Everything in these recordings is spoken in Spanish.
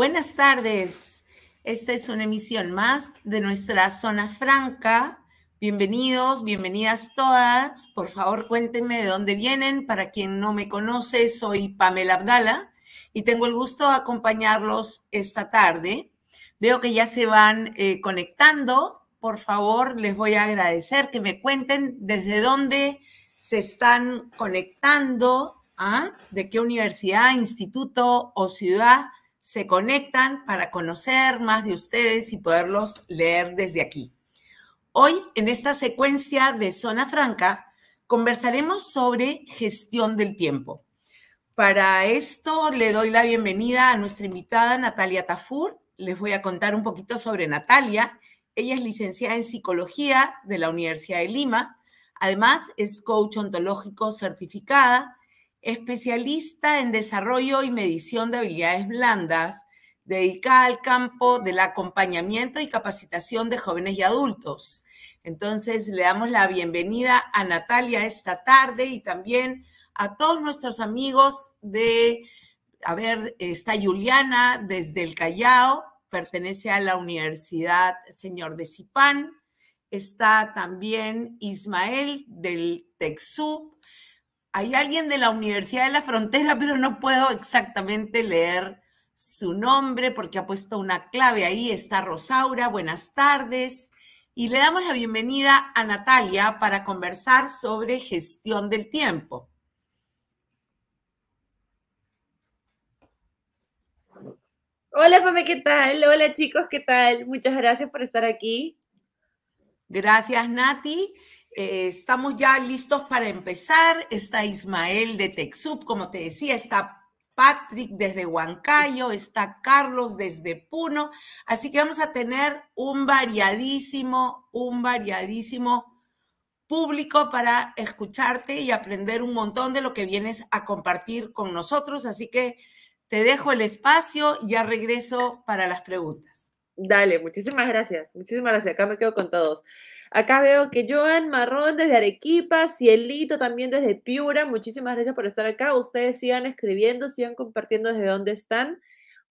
Buenas tardes. Esta es una emisión más de nuestra zona franca. Bienvenidos, bienvenidas todas. Por favor, cuéntenme de dónde vienen. Para quien no me conoce, soy Pamela Abdala y tengo el gusto de acompañarlos esta tarde. Veo que ya se van eh, conectando. Por favor, les voy a agradecer que me cuenten desde dónde se están conectando, ¿ah? de qué universidad, instituto o ciudad se conectan para conocer más de ustedes y poderlos leer desde aquí. Hoy, en esta secuencia de Zona Franca, conversaremos sobre gestión del tiempo. Para esto le doy la bienvenida a nuestra invitada Natalia Tafur. Les voy a contar un poquito sobre Natalia. Ella es licenciada en psicología de la Universidad de Lima. Además, es coach ontológico certificada especialista en desarrollo y medición de habilidades blandas, dedicada al campo del acompañamiento y capacitación de jóvenes y adultos. Entonces, le damos la bienvenida a Natalia esta tarde y también a todos nuestros amigos de, a ver, está Juliana desde el Callao, pertenece a la Universidad Señor de Cipán, está también Ismael del Texú hay alguien de la Universidad de la Frontera, pero no puedo exactamente leer su nombre porque ha puesto una clave ahí. Está Rosaura, buenas tardes. Y le damos la bienvenida a Natalia para conversar sobre gestión del tiempo. Hola, Pame, ¿qué tal? Hola, chicos, ¿qué tal? Muchas gracias por estar aquí. Gracias, Nati. Eh, estamos ya listos para empezar. Está Ismael de TechSoup, como te decía, está Patrick desde Huancayo, está Carlos desde Puno. Así que vamos a tener un variadísimo, un variadísimo público para escucharte y aprender un montón de lo que vienes a compartir con nosotros. Así que te dejo el espacio y ya regreso para las preguntas. Dale, muchísimas gracias. Muchísimas gracias. Acá me quedo con todos. Acá veo que Joan Marrón desde Arequipa, Cielito también desde Piura, muchísimas gracias por estar acá. Ustedes sigan escribiendo, sigan compartiendo desde dónde están.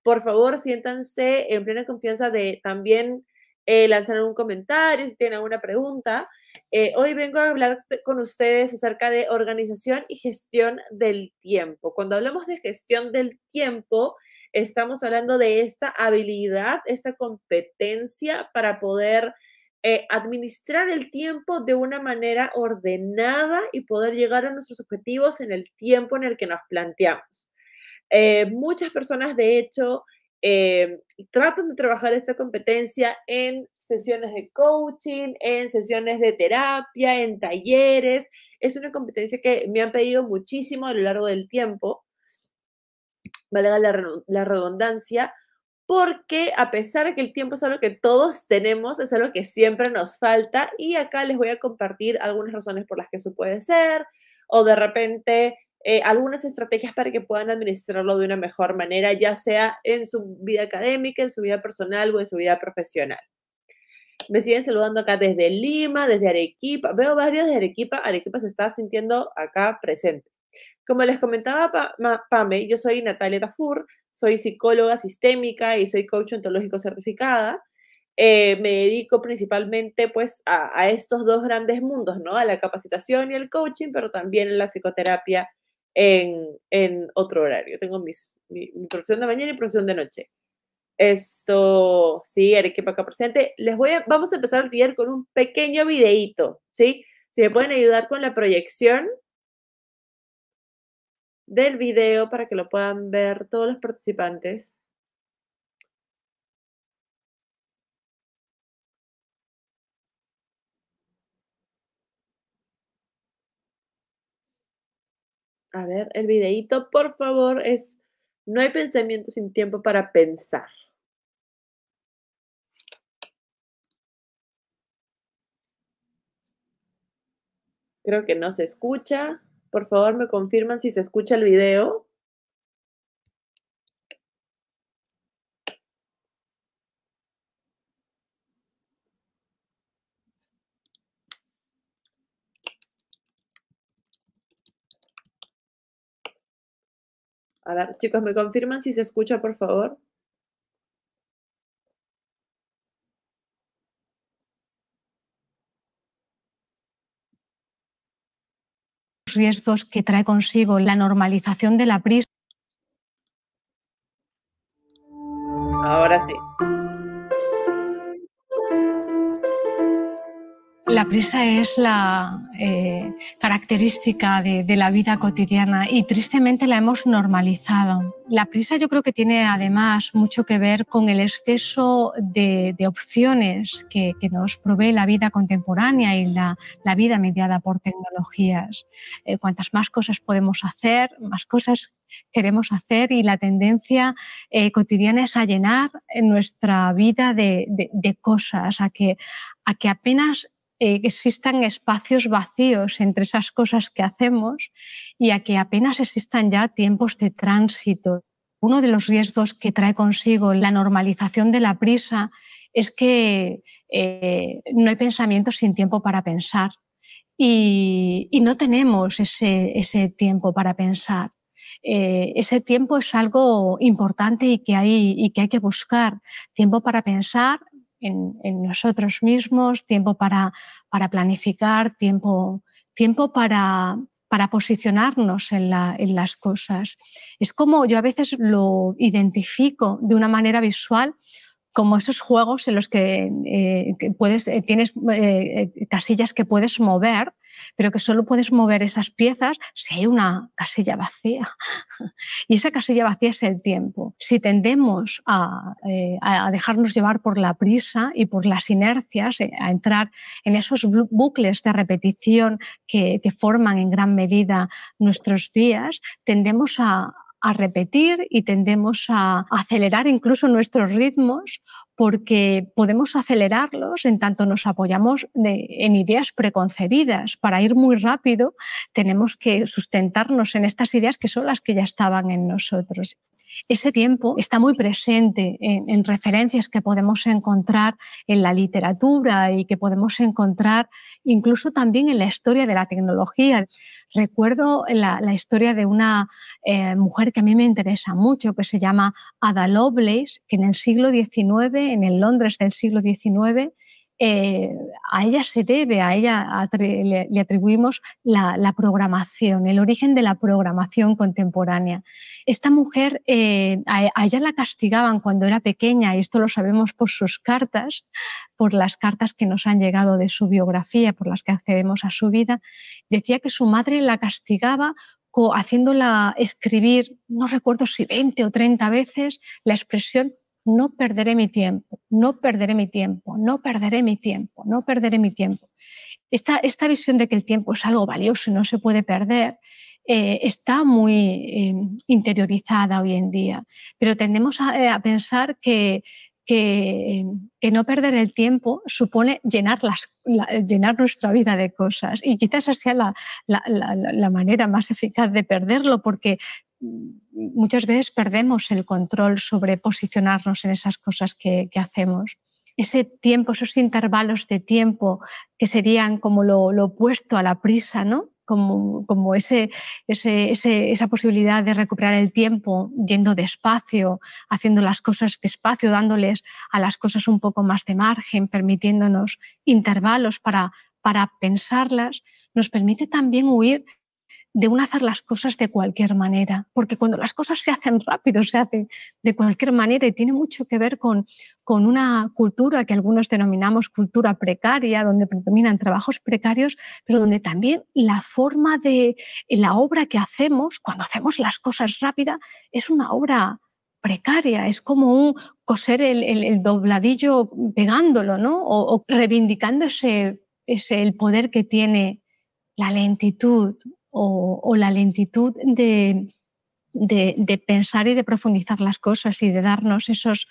Por favor, siéntanse en plena confianza de también eh, lanzar algún comentario, si tienen alguna pregunta. Eh, hoy vengo a hablar con ustedes acerca de organización y gestión del tiempo. Cuando hablamos de gestión del tiempo, estamos hablando de esta habilidad, esta competencia para poder eh, administrar el tiempo de una manera ordenada y poder llegar a nuestros objetivos en el tiempo en el que nos planteamos. Eh, muchas personas, de hecho, eh, tratan de trabajar esta competencia en sesiones de coaching, en sesiones de terapia, en talleres. Es una competencia que me han pedido muchísimo a lo largo del tiempo, vale la redundancia, porque a pesar de que el tiempo es algo que todos tenemos, es algo que siempre nos falta y acá les voy a compartir algunas razones por las que eso puede ser o de repente eh, algunas estrategias para que puedan administrarlo de una mejor manera, ya sea en su vida académica, en su vida personal o en su vida profesional. Me siguen saludando acá desde Lima, desde Arequipa. Veo varios de Arequipa. Arequipa se está sintiendo acá presente. Como les comentaba Pame, yo soy Natalia Tafur, soy psicóloga sistémica y soy coach ontológico certificada. Eh, me dedico principalmente pues a, estos dos grandes mundos, ¿no? A la capacitación y el coaching, pero también a la psicoterapia en, otro horario. Tengo mis, mi, mi, de mañana y profesión de noche. Esto, sí, Arequipa acá presente. Les voy vamos a empezar el día con un pequeño videíto, ¿sí? Si me pueden ayudar con la proyección, del video para que lo puedan ver todos los participantes. A ver, el videíto, por favor, es No hay pensamiento sin tiempo para pensar. Creo que no se escucha. Por favor, me confirman si se escucha el video. A ver, chicos, ¿me confirman si se escucha, por favor? riesgos que trae consigo la normalización de la prisa. Ahora sí. la prisa es la eh, característica de, la vida cotidiana y tristemente la hemos normalizado. La prisa yo creo que tiene además mucho que ver con el exceso de, opciones que, nos provee la vida contemporánea y la, vida mediada por tecnologías. Eh, cuantas más cosas podemos hacer, más cosas queremos hacer y la tendencia eh, cotidiana es a llenar nuestra vida de, cosas, a que apenas eh, existan espacios vacíos entre esas cosas que hacemos y a que apenas existan ya tiempos de tránsito. Uno de los riesgos que trae consigo la normalización de la prisa es que eh, no hay pensamiento sin tiempo para pensar y, no tenemos ese, tiempo para pensar. Eh, ese tiempo es algo importante y que, hay, y que hay que buscar. Tiempo para pensar, en, nosotros mismos, tiempo para, para planificar, tiempo, tiempo para, para posicionarnos en, la, en, las cosas. Es como yo a veces lo identifico de una manera visual como esos juegos en los que, eh, puedes, eh, tienes eh, casillas que puedes mover pero que solo puedes mover esas piezas si hay una casilla vacía. Y esa casilla vacía es el tiempo. Si tendemos a, eh, dejarnos llevar por la prisa y por las inercias, eh, a entrar en esos bucles de repetición que, que forman en gran medida nuestros días, tendemos a, a repetir y tendemos a acelerar incluso nuestros ritmos porque podemos acelerarlos en tanto nos apoyamos en ideas preconcebidas. Para ir muy rápido tenemos que sustentarnos en estas ideas que son las que ya estaban en nosotros. Ese tiempo está muy presente en, referencias que podemos encontrar en la literatura y que podemos encontrar incluso también en la historia de la tecnología. Recuerdo la, historia de una eh, mujer que a mí me interesa mucho, que se llama Ada Lovelace, que en el siglo XIX, en el Londres del siglo XIX, eh, a ella se debe, a ella le, atribuimos la, programación, el origen de la programación contemporánea. Esta mujer, eh, a, ella la castigaban cuando era pequeña, y esto lo sabemos por sus cartas, por las cartas que nos han llegado de su biografía, por las que accedemos a su vida, decía que su madre la castigaba haciéndola escribir, no recuerdo si 20 o 30 veces, la expresión no perderé mi tiempo, no perderé mi tiempo, no perderé mi tiempo, no perderé mi tiempo. Esta, esta visión de que el tiempo es algo valioso y no se puede perder eh, está muy eh, interiorizada hoy en día, pero tendemos a, eh, pensar que, que, no perder el tiempo supone llenar, llenar nuestra vida de cosas. Y quizás esa sea la, la, manera más eficaz de perderlo, porque muchas veces perdemos el control sobre posicionarnos en esas cosas que, hacemos. Ese tiempo, esos intervalos de tiempo que serían como lo, opuesto a la prisa, ¿no? como, como esa posibilidad de recuperar el tiempo yendo despacio, haciendo las cosas despacio, dándoles a las cosas un poco más de margen, permitiéndonos intervalos para, para pensarlas, nos permite también huir de un hacer las cosas de cualquier manera, porque cuando las cosas se hacen rápido, se hacen de cualquier manera y tiene mucho que ver con, con una cultura que algunos denominamos cultura precaria, donde predominan trabajos precarios, pero donde también la forma de la obra que hacemos, cuando hacemos las cosas rápida, es una obra precaria, es como un coser el, dobladillo pegándolo, ¿no? O, o reivindicando el poder que tiene la lentitud o, la lentitud de, pensar y de profundizar las cosas y de darnos esos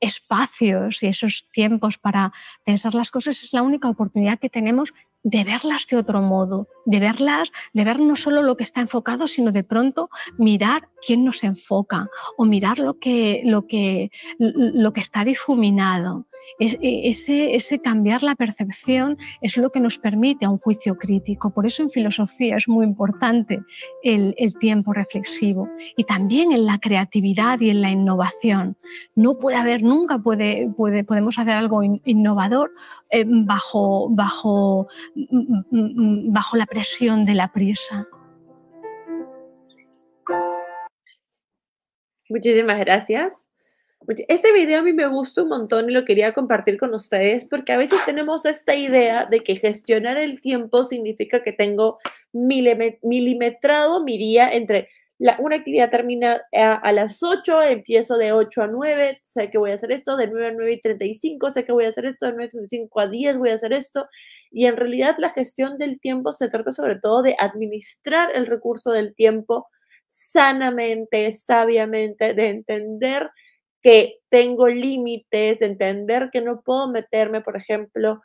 espacios y esos tiempos para pensar las cosas es la única oportunidad que tenemos de verlas de otro modo, de verlas, de ver no solo lo que está enfocado, sino de pronto mirar quién nos enfoca o mirar lo lo que está difuminado. E, ese, cambiar la percepción es lo que nos permite a un juicio crítico. Por eso en filosofía es muy importante el, tiempo reflexivo y también en la creatividad y en la innovación. No puede haber, nunca puede, podemos hacer algo innovador eh, bajo, bajo, mm, bajo la presión de la prisa. Muchísimas gracias. Este video a mí me gustó un montón y lo quería compartir con ustedes porque a veces tenemos esta idea de que gestionar el tiempo significa que tengo milimetrado mi día entre la, una actividad termina eh, a, las 8, empiezo de 8 a 9, sé que voy a hacer esto, de 9 a 9 y 35, sé que voy a hacer esto, de 9 y 35 a 10 voy a hacer esto. Y en realidad la gestión del tiempo se trata sobre todo de administrar el recurso del tiempo sanamente, sabiamente, de entender que tengo límites, entender que no puedo meterme, por ejemplo,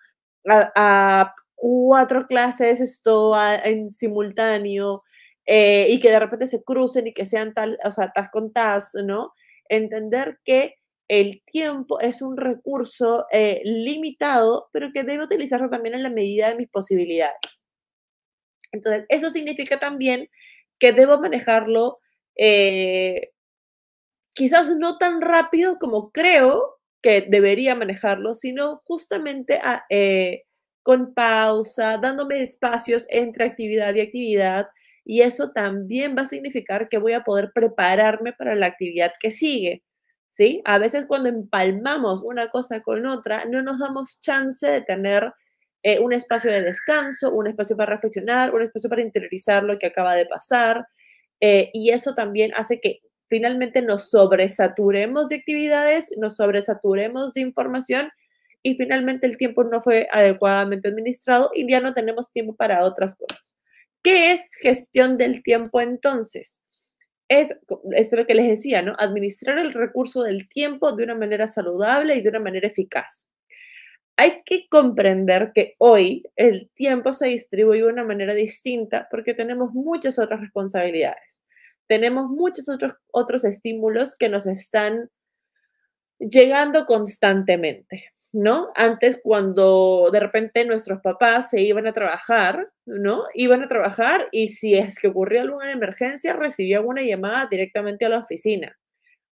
a, cuatro clases esto en simultáneo eh, y que de repente se crucen y que sean tal, o sea, tas con tas, ¿no? Entender que el tiempo es un recurso eh, limitado, pero que debo utilizarlo también en la medida de mis posibilidades. Entonces, eso significa también que debo manejarlo eh, quizás no tan rápido como creo que debería manejarlo, sino justamente eh, con pausa, dándome espacios entre actividad y actividad. Y eso también va a significar que voy a poder prepararme para la actividad que sigue. ¿Sí? A veces cuando empalmamos una cosa con otra, no nos damos chance de tener eh, un espacio de descanso, un espacio para reflexionar, un espacio para interiorizar lo que acaba de pasar. Eh, y eso también hace que finalmente nos sobresaturemos de actividades, nos sobresaturemos de información y finalmente el tiempo no fue adecuadamente administrado y ya no tenemos tiempo para otras cosas. ¿Qué es gestión del tiempo entonces? Es, es lo que les decía, ¿no? Administrar el recurso del tiempo de una manera saludable y de una manera eficaz. Hay que comprender que hoy el tiempo se distribuye de una manera distinta porque tenemos muchas otras responsabilidades tenemos muchos otros, otros estímulos que nos están llegando constantemente, ¿no? Antes cuando de repente nuestros papás se iban a trabajar, ¿no? Iban a trabajar y si es que ocurrió alguna emergencia, recibían una llamada directamente a la oficina,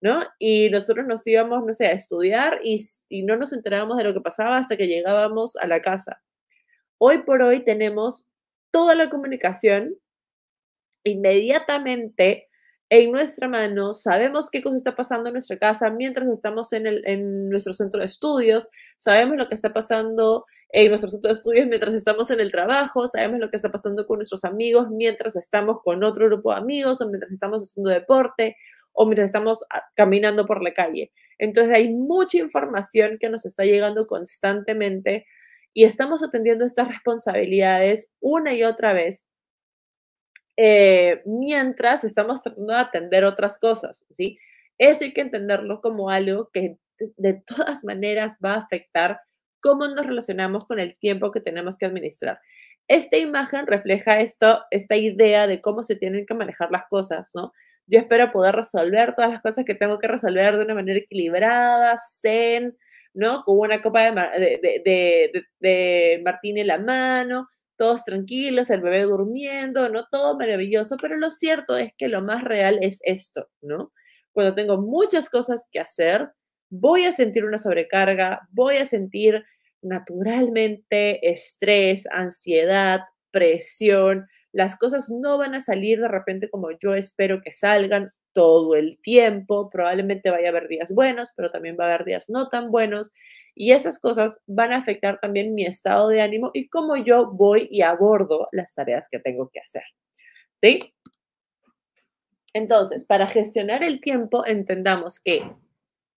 ¿no? Y nosotros nos íbamos, no sé, a estudiar y, y no nos enterábamos de lo que pasaba hasta que llegábamos a la casa. Hoy por hoy tenemos toda la comunicación inmediatamente en nuestra mano, sabemos qué cosa está pasando en nuestra casa mientras estamos en, en, nuestro centro de estudios, sabemos lo que está pasando en nuestro centro de estudios mientras estamos en el trabajo, sabemos lo que está pasando con nuestros amigos mientras estamos con otro grupo de amigos o mientras estamos haciendo deporte o mientras estamos ah, caminando por la calle. Entonces hay mucha información que nos está llegando constantemente y estamos atendiendo estas responsabilidades una y otra vez eh, mientras estamos tratando de atender otras cosas, ¿sí? Eso hay que entenderlo como algo que de todas maneras va a afectar cómo nos relacionamos con el tiempo que tenemos que administrar. Esta imagen refleja esto, esta idea de cómo se tienen que manejar las cosas, ¿no? Yo espero poder resolver todas las cosas que tengo que resolver de una manera equilibrada, zen, ¿no? Con una copa de, Martín en la mano, todos tranquilos, el bebé durmiendo, ¿no? Todo maravilloso, pero lo cierto es que lo más real es esto, ¿no? Cuando tengo muchas cosas que hacer, voy a sentir una sobrecarga, voy a sentir naturalmente estrés, ansiedad, presión, las cosas no van a salir de repente como yo espero que salgan todo el tiempo. Probablemente vaya a haber días buenos, pero también va a haber días no tan buenos. Y esas cosas van a afectar también mi estado de ánimo y cómo yo voy y abordo las tareas que tengo que hacer. ¿Sí? Entonces, para gestionar el tiempo, entendamos que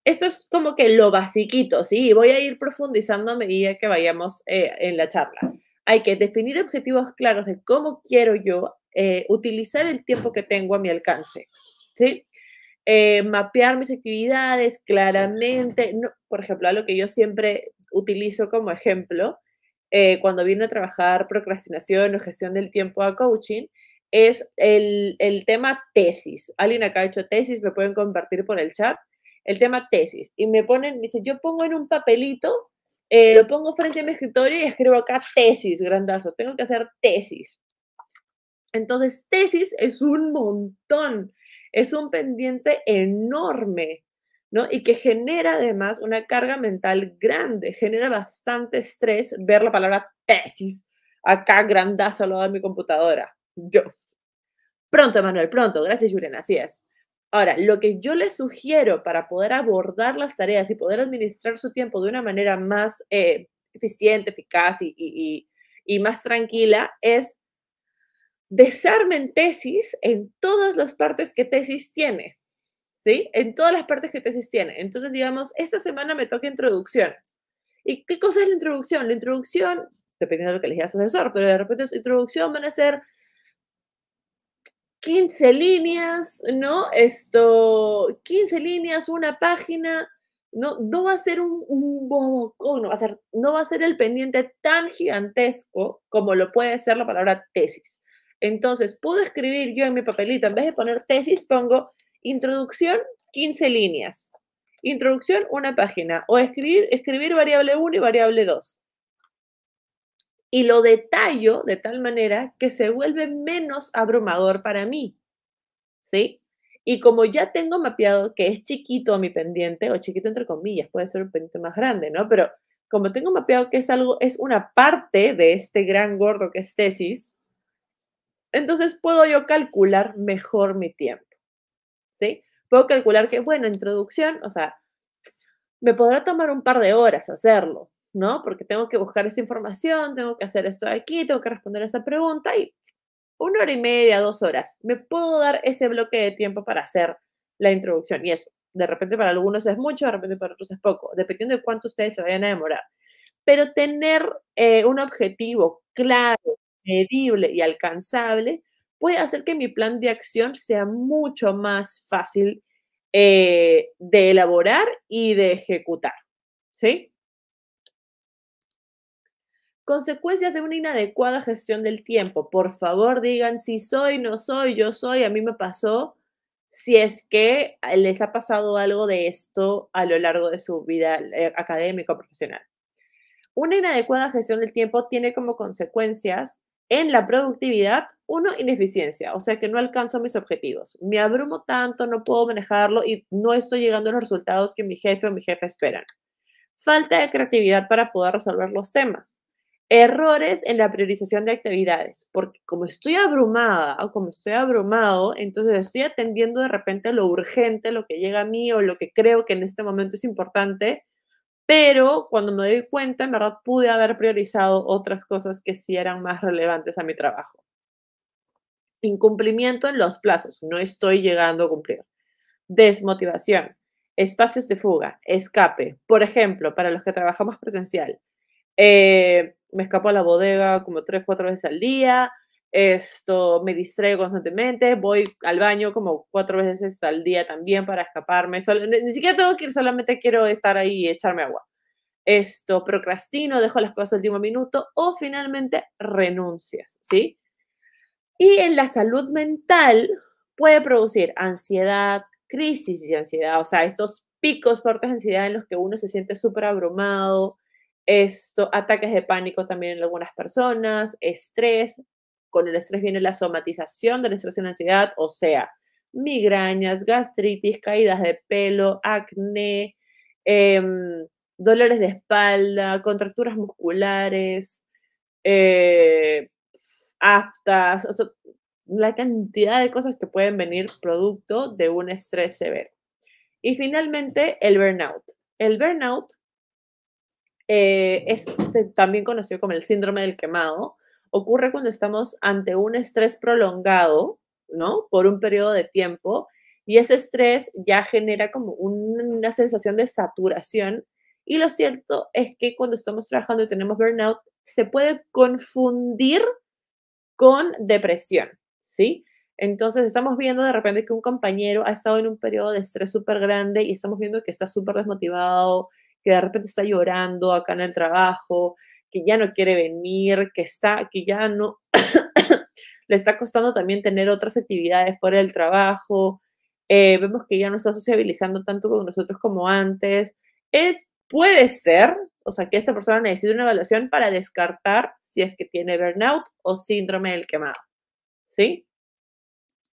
esto es como que lo basiquito, ¿sí? Voy a ir profundizando a medida que vayamos eh, en la charla. Hay que definir objetivos claros de cómo quiero yo eh, utilizar el tiempo que tengo a mi alcance. ¿sí? Eh, mapear mis actividades claramente. por ejemplo, lo que yo siempre utilizo como ejemplo eh, cuando vine a trabajar procrastinación o gestión del tiempo a coaching es el, tema tesis. Alguien acá ha hecho tesis, me pueden compartir por el chat. El tema tesis. Y me ponen, me dice, yo pongo en un papelito, eh, lo pongo frente a mi escritorio y escribo acá tesis, grandazo. Tengo que hacer tesis. Entonces, tesis es un montón es un pendiente enorme, ¿no? Y que genera además una carga mental grande, genera bastante estrés ver la palabra tesis acá grandazo al lado de mi computadora. Yo. Pronto, Manuel, pronto. Gracias, Julian. Así es. Ahora, lo que yo les sugiero para poder abordar las tareas y poder administrar su tiempo de una manera más eh, eficiente, eficaz y más tranquila es desarmen tesis en todas las partes que tesis tiene. ¿Sí? En todas las partes que tesis tiene. Entonces, digamos, esta semana me toca introducción. ¿Y qué cosa es la introducción? La introducción, dependiendo de lo que le digas asesor, pero de repente su introducción van a ser 15 líneas, ¿no? Esto, 15 líneas, una página, no, no va a ser un, un no va, a ser, no va a ser el pendiente tan gigantesco como lo puede ser la palabra tesis. Entonces, pude escribir yo en mi papelito, en vez de poner tesis, pongo introducción, 15 líneas. Introducción, una página. O escribir, escribir variable 1 y variable 2. Y lo detallo de tal manera que se vuelve menos abrumador para mí. ¿Sí? Y como ya tengo mapeado que es chiquito mi pendiente, o chiquito entre comillas, puede ser un pendiente más grande, ¿no? Pero como tengo mapeado que es algo, es una parte de este gran gordo que es tesis, entonces puedo yo calcular mejor mi tiempo, ¿sí? Puedo calcular que, bueno, introducción, o sea, me podrá tomar un par de horas hacerlo, ¿no? Porque tengo que buscar esa información, tengo que hacer esto de aquí, tengo que responder a esa pregunta y una hora y media, dos horas, me puedo dar ese bloque de tiempo para hacer la introducción. Y eso, de repente para algunos es mucho, de repente para otros es poco, dependiendo de cuánto ustedes se vayan a demorar. Pero tener eh, un objetivo claro, medible y alcanzable, puede hacer que mi plan de acción sea mucho más fácil eh, de elaborar y de ejecutar. ¿Sí? Consecuencias de una inadecuada gestión del tiempo. Por favor, digan si soy, no soy, yo soy, a mí me pasó. Si es que eh, les ha pasado algo de esto a lo largo de su vida eh, académica o profesional. Una inadecuada gestión del tiempo tiene como consecuencias en la productividad, uno, ineficiencia, o sea que no alcanzo mis objetivos, me abrumo tanto, no puedo manejarlo y no estoy llegando a los resultados que mi jefe o mi jefe esperan. Falta de creatividad para poder resolver los temas. Errores en la priorización de actividades, porque como estoy abrumada o como estoy abrumado, entonces estoy atendiendo de repente lo urgente, lo que llega a mí o lo que creo que en este momento es importante pero cuando me doy cuenta, en verdad pude haber priorizado otras cosas que sí eran más relevantes a mi trabajo. Incumplimiento en los plazos, no estoy llegando a cumplir. Desmotivación, espacios de fuga, escape. Por ejemplo, para los que trabajamos presencial, eh, me escapo a la bodega como tres, cuatro veces al día, esto, me distraigo constantemente, voy al baño como cuatro veces al día también para escaparme, ni siquiera tengo que solamente quiero estar ahí y echarme agua. Esto, procrastino, dejo las cosas al último minuto o finalmente renuncias, ¿sí? Y en la salud mental puede producir ansiedad, crisis de ansiedad, o sea, estos picos fuertes de ansiedad en los que uno se siente súper abrumado, esto, ataques de pánico también en algunas personas, estrés, con el estrés viene la somatización del estrés y la ansiedad, o sea, migrañas, gastritis, caídas de pelo, acné, em, dolores de espalda, contracturas musculares, eh, aftas, la cantidad de cosas que pueden venir producto de un estrés severo. Y finalmente, el burnout. El burnout eh, es también conocido como el síndrome del quemado ocurre cuando estamos ante un estrés prolongado, ¿no? Por un periodo de tiempo y ese estrés ya genera como una sensación de saturación. Y lo cierto es que cuando estamos trabajando y tenemos burnout, se puede confundir con depresión, ¿sí? Entonces estamos viendo de repente que un compañero ha estado en un periodo de estrés súper grande y estamos viendo que está súper desmotivado, que de repente está llorando acá en el trabajo, que ya no quiere venir, que está, que ya no le está costando también tener otras actividades fuera del trabajo, eh, vemos que ya no está sociabilizando tanto con nosotros como antes. Es, puede ser, o sea, que esta persona necesita una evaluación para descartar si es que tiene burnout o síndrome del quemado. ¿Sí?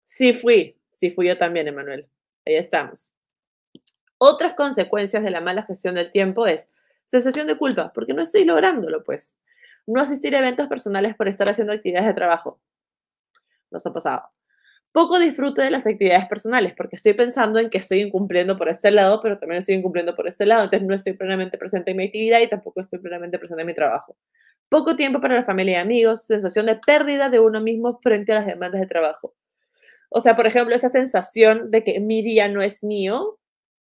Sí fui, sí fui yo también, Emanuel. Ahí estamos. Otras consecuencias de la mala gestión del tiempo es Sensación de culpa, porque no estoy lográndolo, pues. No asistir a eventos personales por estar haciendo actividades de trabajo. Nos ha pasado. Poco disfrute de las actividades personales, porque estoy pensando en que estoy incumpliendo por este lado, pero también estoy incumpliendo por este lado. Entonces no estoy plenamente presente en mi actividad y tampoco estoy plenamente presente en mi trabajo. Poco tiempo para la familia y amigos, sensación de pérdida de uno mismo frente a las demandas de trabajo. O sea, por ejemplo, esa sensación de que mi día no es mío,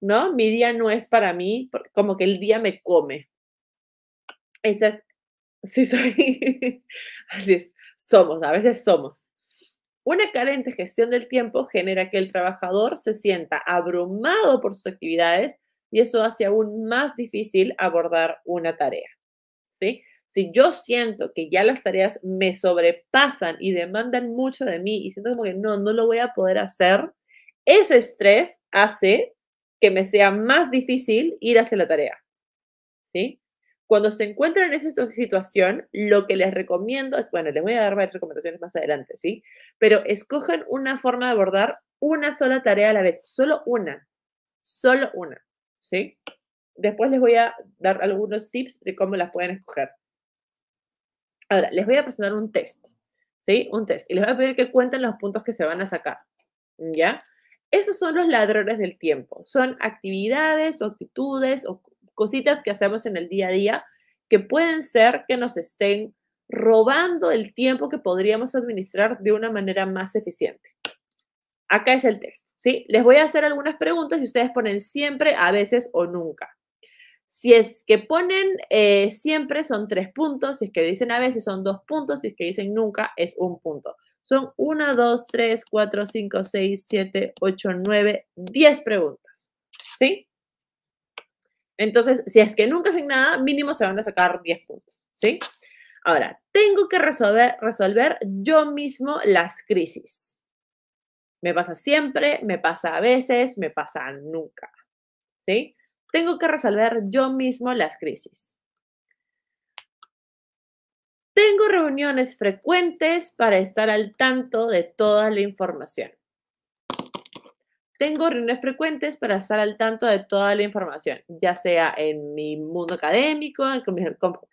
¿no? Mi día no es para mí, como que el día me come. Esa es, sí soy, así es, somos, a veces somos. Una carente gestión del tiempo genera que el trabajador se sienta abrumado por sus actividades y eso hace aún más difícil abordar una tarea. ¿sí? Si yo siento que ya las tareas me sobrepasan y demandan mucho de mí y siento como que no, no lo voy a poder hacer, ese estrés hace que me sea más difícil ir hacia la tarea. ¿Sí? Cuando se encuentran en esa situación, lo que les recomiendo es, bueno, les voy a dar varias recomendaciones más adelante, ¿sí? Pero escojan una forma de abordar una sola tarea a la vez, solo una, solo una, ¿sí? Después les voy a dar algunos tips de cómo las pueden escoger. Ahora, les voy a presentar un test, ¿sí? Un test. Y les voy a pedir que cuenten los puntos que se van a sacar, ¿ya? Esos son los ladrones del tiempo. Son actividades o actitudes o cositas que hacemos en el día a día que pueden ser que nos estén robando el tiempo que podríamos administrar de una manera más eficiente. Acá es el texto, ¿sí? Les voy a hacer algunas preguntas y ustedes ponen siempre, a veces o nunca. Si es que ponen eh, siempre son tres puntos, si es que dicen a veces son dos puntos, si es que dicen nunca es un punto. Son 1, 2, 3, 4, 5, 6, 7, 8, 9, 10 preguntas. ¿Sí? Entonces, si es que nunca hacen nada, mínimo se van a sacar 10 puntos. ¿Sí? Ahora, tengo que resolver, resolver yo mismo las crisis. Me pasa siempre, me pasa a veces, me pasa nunca. ¿Sí? Tengo que resolver yo mismo las crisis. Tengo reuniones frecuentes para estar al tanto de toda la información. Tengo reuniones frecuentes para estar al tanto de toda la información, ya sea en mi mundo académico, con mis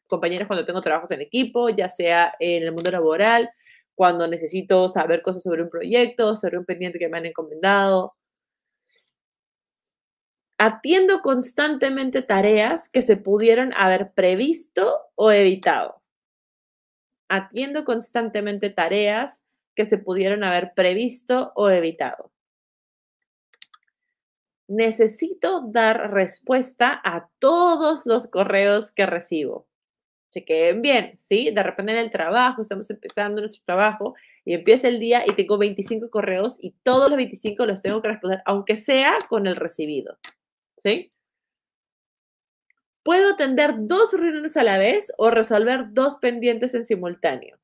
compañeros cuando tengo trabajos en equipo, ya sea en el mundo laboral, cuando necesito saber cosas sobre un proyecto, sobre un pendiente que me han encomendado. Atiendo constantemente tareas que se pudieron haber previsto o evitado atiendo constantemente tareas que se pudieron haber previsto o evitado. Necesito dar respuesta a todos los correos que recibo. Chequen bien, ¿sí? De repente en el trabajo, estamos empezando nuestro trabajo y empieza el día y tengo 25 correos y todos los 25 los tengo que responder, aunque sea con el recibido, ¿sí? Puedo atender dos reuniones a la vez o resolver dos pendientes en simultáneo.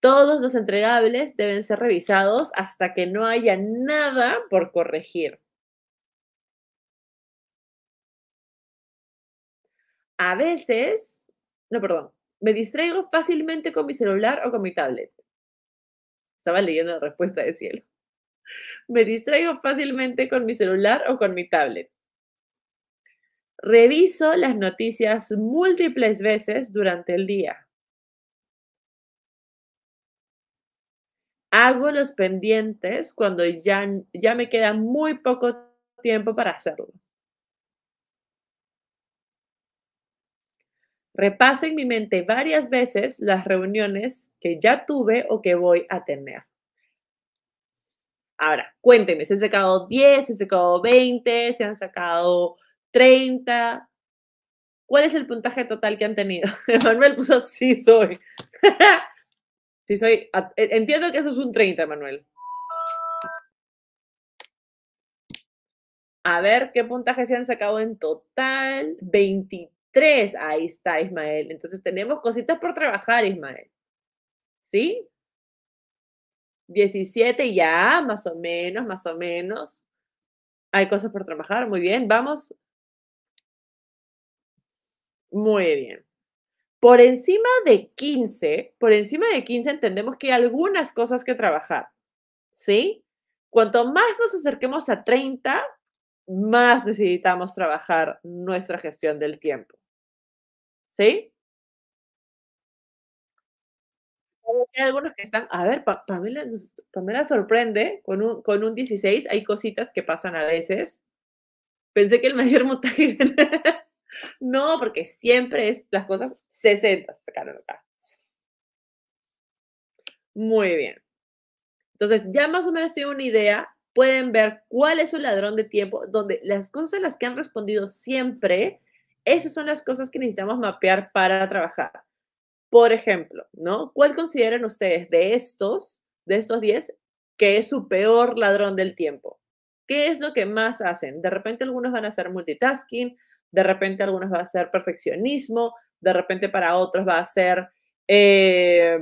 Todos los entregables deben ser revisados hasta que no haya nada por corregir. A veces, no, perdón, me distraigo fácilmente con mi celular o con mi tablet. Estaba leyendo la respuesta de cielo. Me distraigo fácilmente con mi celular o con mi tablet. Reviso las noticias múltiples veces durante el día. Hago los pendientes cuando ya, ya me queda muy poco tiempo para hacerlo. Repaso en mi mente varias veces las reuniones que ya tuve o que voy a tener. Ahora, cuéntenme, ¿se han sacado 10, se han sacado 20, se han sacado 30? ¿Cuál es el puntaje total que han tenido? Manuel puso, sí soy. sí soy. E, entiendo que eso es un 30, Manuel. A ver, ¿qué puntaje se han sacado en total? 23. Ahí está, Ismael. Entonces tenemos cositas por trabajar, Ismael. ¿Sí? 17 ya, más o menos, más o menos. Hay cosas por trabajar, muy bien, vamos. Muy bien. Por encima de 15, por encima de 15 entendemos que hay algunas cosas que trabajar, ¿sí? Cuanto más nos acerquemos a 30, más necesitamos trabajar nuestra gestión del tiempo, ¿sí? hay algunos que están, a ver, para Pamela, Pamela, sorprende con un, con un 16, hay cositas que pasan a veces. Pensé que el mayor mutaje no, porque siempre es las cosas 60, Muy bien. Entonces, ya más o menos tengo una idea, pueden ver cuál es un ladrón de tiempo, donde las cosas a las que han respondido siempre, esas son las cosas que necesitamos mapear para trabajar. Por ejemplo, ¿no? ¿Cuál consideran ustedes de estos, de estos 10, que es su peor ladrón del tiempo? ¿Qué es lo que más hacen? De repente algunos van a hacer multitasking, de repente algunos van a hacer perfeccionismo, de repente para otros va a ser eh,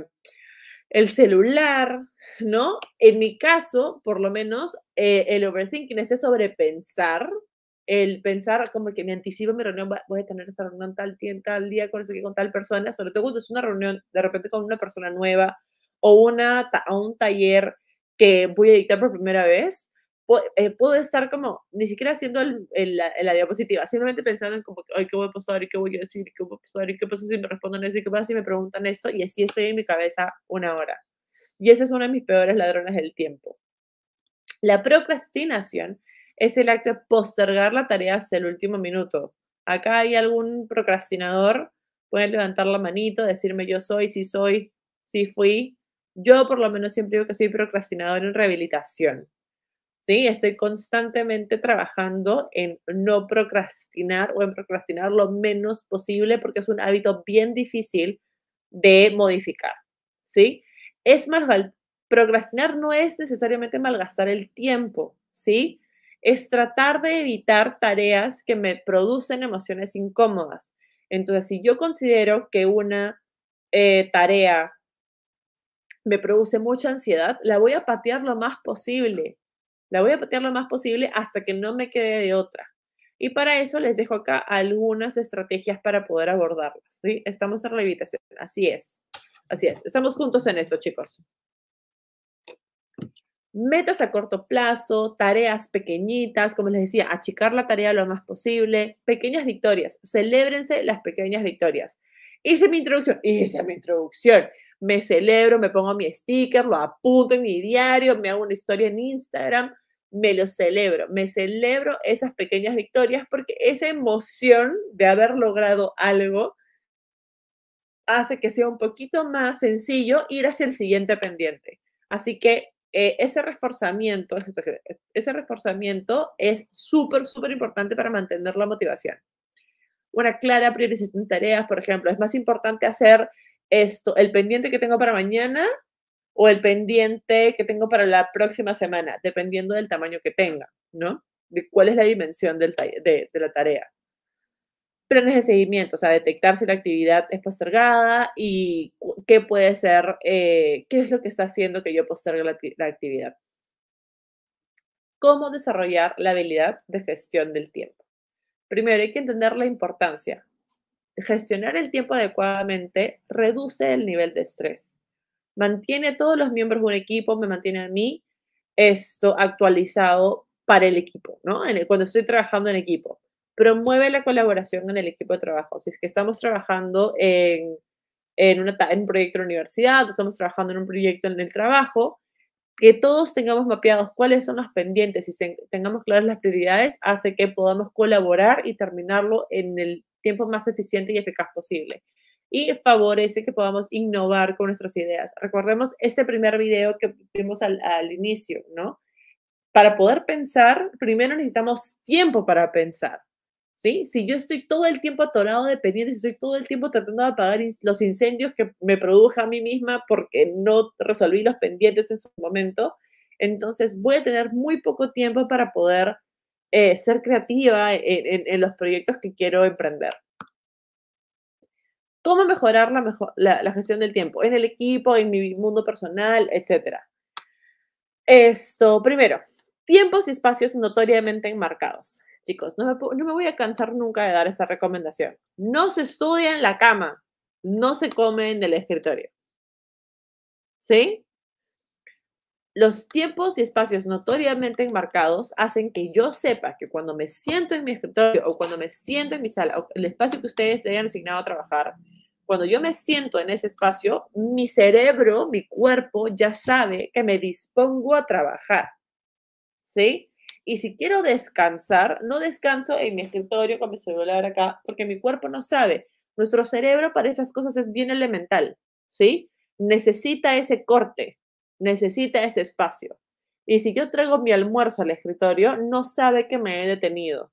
el celular, ¿no? En mi caso, por lo menos, eh, el overthinking es sobrepensar el pensar como que me anticipo mi reunión, voy a tener esta reunión tal, tal día con, con tal persona, sobre todo cuando es una reunión de repente con una persona nueva o una, a un taller que voy a dictar por primera vez, eh, puedo estar como, ni siquiera haciendo la, diapositiva, simplemente pensando en como, ay, ¿qué voy a pasar? ¿Y qué voy a decir? ¿Qué voy a pasar? ¿Y qué pasa si me responden eso? ¿Y qué pasa si me preguntan esto? Y así estoy en mi cabeza una hora. Y esa es una de mis peores ladrones del tiempo. La procrastinación es el acto de postergar la tarea hasta el último minuto. Acá hay algún procrastinador, pueden levantar la manito, decirme yo soy, si soy, si fui. Yo por lo menos siempre digo que soy procrastinador en rehabilitación. ¿Sí? Estoy constantemente trabajando en no procrastinar o en procrastinar lo menos posible porque es un hábito bien difícil de modificar. ¿Sí? Es más, procrastinar no es necesariamente malgastar el tiempo, ¿sí? es tratar de evitar tareas que me producen emociones incómodas. Entonces, si yo considero que una eh, tarea me produce mucha ansiedad, la voy a patear lo más posible. La voy a patear lo más posible hasta que no me quede de otra. Y para eso les dejo acá algunas estrategias para poder abordarlas. Estamos en la rehabilitación. Así es. Así es. Estamos juntos en esto, chicos metas a corto plazo, tareas pequeñitas, como les decía, achicar la tarea lo más posible, pequeñas victorias, celébrense las pequeñas victorias. Hice mi introducción, hice mi introducción, me celebro, me pongo mi sticker, lo apunto en mi diario, me hago una historia en Instagram, me lo celebro, me celebro esas pequeñas victorias porque esa emoción de haber logrado algo hace que sea un poquito más sencillo ir hacia el siguiente pendiente. Así que eh, ese reforzamiento, eh, ese reforzamiento es súper, súper importante para mantener la motivación. Una clara priorización de tareas, por ejemplo, es más importante hacer esto, el pendiente que tengo para mañana o el pendiente que tengo para la próxima semana, dependiendo del tamaño que tenga, ¿no? De cuál es la dimensión del de la tarea planes de seguimiento, o sea, detectar si la actividad es postergada y qué puede ser, eh, qué es lo que está haciendo que yo postergue la, actividad. Cómo desarrollar la habilidad de gestión del tiempo. Primero hay que entender la importancia. Gestionar el tiempo adecuadamente reduce el nivel de estrés. Mantiene a todos los miembros de un equipo, me mantiene a mí esto actualizado para el equipo, ¿no? Cuando estoy trabajando en equipo Promueve la colaboración en el equipo de trabajo. Si es que estamos trabajando en, en, una, un proyecto de universidad, estamos trabajando en un proyecto en el trabajo, que todos tengamos mapeados cuáles son los pendientes y tengamos claras las prioridades, hace que podamos colaborar y terminarlo en el tiempo más eficiente y eficaz posible. Y favorece que podamos innovar con nuestras ideas. Recordemos este primer video que vimos al, al inicio, ¿no? Para poder pensar, primero necesitamos tiempo para pensar. Si yo estoy todo el tiempo atorado de pendientes, estoy todo el tiempo tratando de apagar los incendios que me produjo a mí misma porque no resolví los pendientes en su momento, entonces voy a tener muy poco tiempo para poder eh, ser creativa en, los proyectos que quiero emprender. ¿Cómo mejorar la, la gestión del tiempo? En el equipo, en mi mundo personal, etcétera. Esto, primero, tiempos y espacios notoriamente enmarcados. Chicos, no me, voy a cansar nunca de dar esa recomendación. No se estudia en la cama, no se come en el escritorio. ¿Sí? Los tiempos y espacios notoriamente enmarcados hacen que yo sepa que cuando me siento en mi escritorio o cuando me siento en mi sala el espacio que ustedes le hayan asignado a trabajar, cuando yo me siento en ese espacio, mi cerebro, mi cuerpo ya sabe que me dispongo a trabajar. ¿Sí? Y si quiero descansar, no descanso en mi escritorio con mi celular acá, porque mi cuerpo no sabe. Nuestro cerebro para esas cosas es bien elemental, ¿sí? Necesita ese corte, necesita ese espacio. Y si yo traigo mi almuerzo al escritorio, no sabe que me he detenido.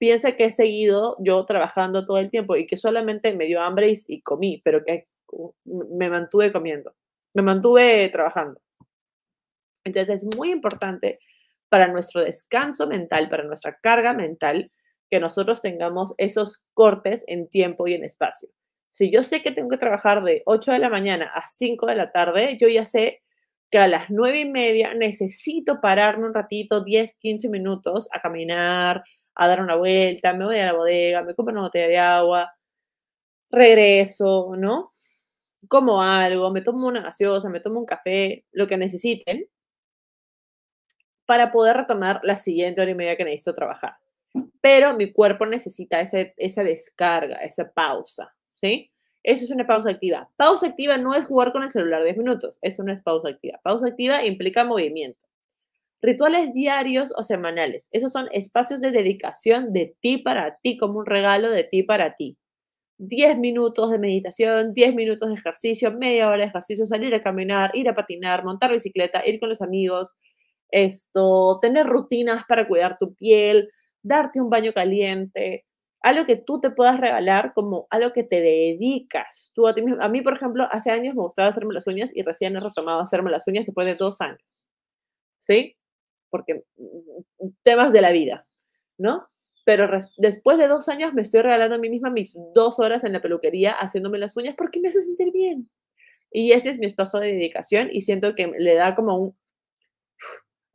Piensa que he seguido yo trabajando todo el tiempo y que solamente me dio hambre y, y comí, pero que me mantuve comiendo, me mantuve trabajando. Entonces es muy importante para nuestro descanso mental, para nuestra carga mental, que nosotros tengamos esos cortes en tiempo y en espacio. Si yo sé que tengo que trabajar de 8 de la mañana a 5 de la tarde, yo ya sé que a las 9 y media necesito pararme un ratito, 10, 15 minutos, a caminar, a dar una vuelta, me voy a la bodega, me compro una botella de agua, regreso, ¿no? Como algo, me tomo una gaseosa, me tomo un café, lo que necesiten, para poder retomar la siguiente hora y media que necesito trabajar. Pero mi cuerpo necesita esa descarga, esa pausa, ¿sí? Eso es una pausa activa. Pausa activa no es jugar con el celular 10 minutos, eso no es pausa activa. Pausa activa implica movimiento. Rituales diarios o semanales, esos son espacios de dedicación de ti para ti, como un regalo de ti para ti. 10 minutos de meditación, 10 minutos de ejercicio, media hora de ejercicio, salir a caminar, ir a patinar, montar bicicleta, ir con los amigos, esto, tener rutinas para cuidar tu piel, darte un baño caliente, algo que tú te puedas regalar como algo que te dedicas tú a ti mismo. A mí, por ejemplo, hace años me gustaba hacerme las uñas y recién he retomado hacerme las uñas después de dos años, ¿sí? Porque mm, temas de la vida, ¿no? Pero después de dos años me estoy regalando a mí misma mis dos horas en la peluquería haciéndome las uñas porque me hace sentir bien. Y ese es mi espacio de dedicación y siento que le da como un,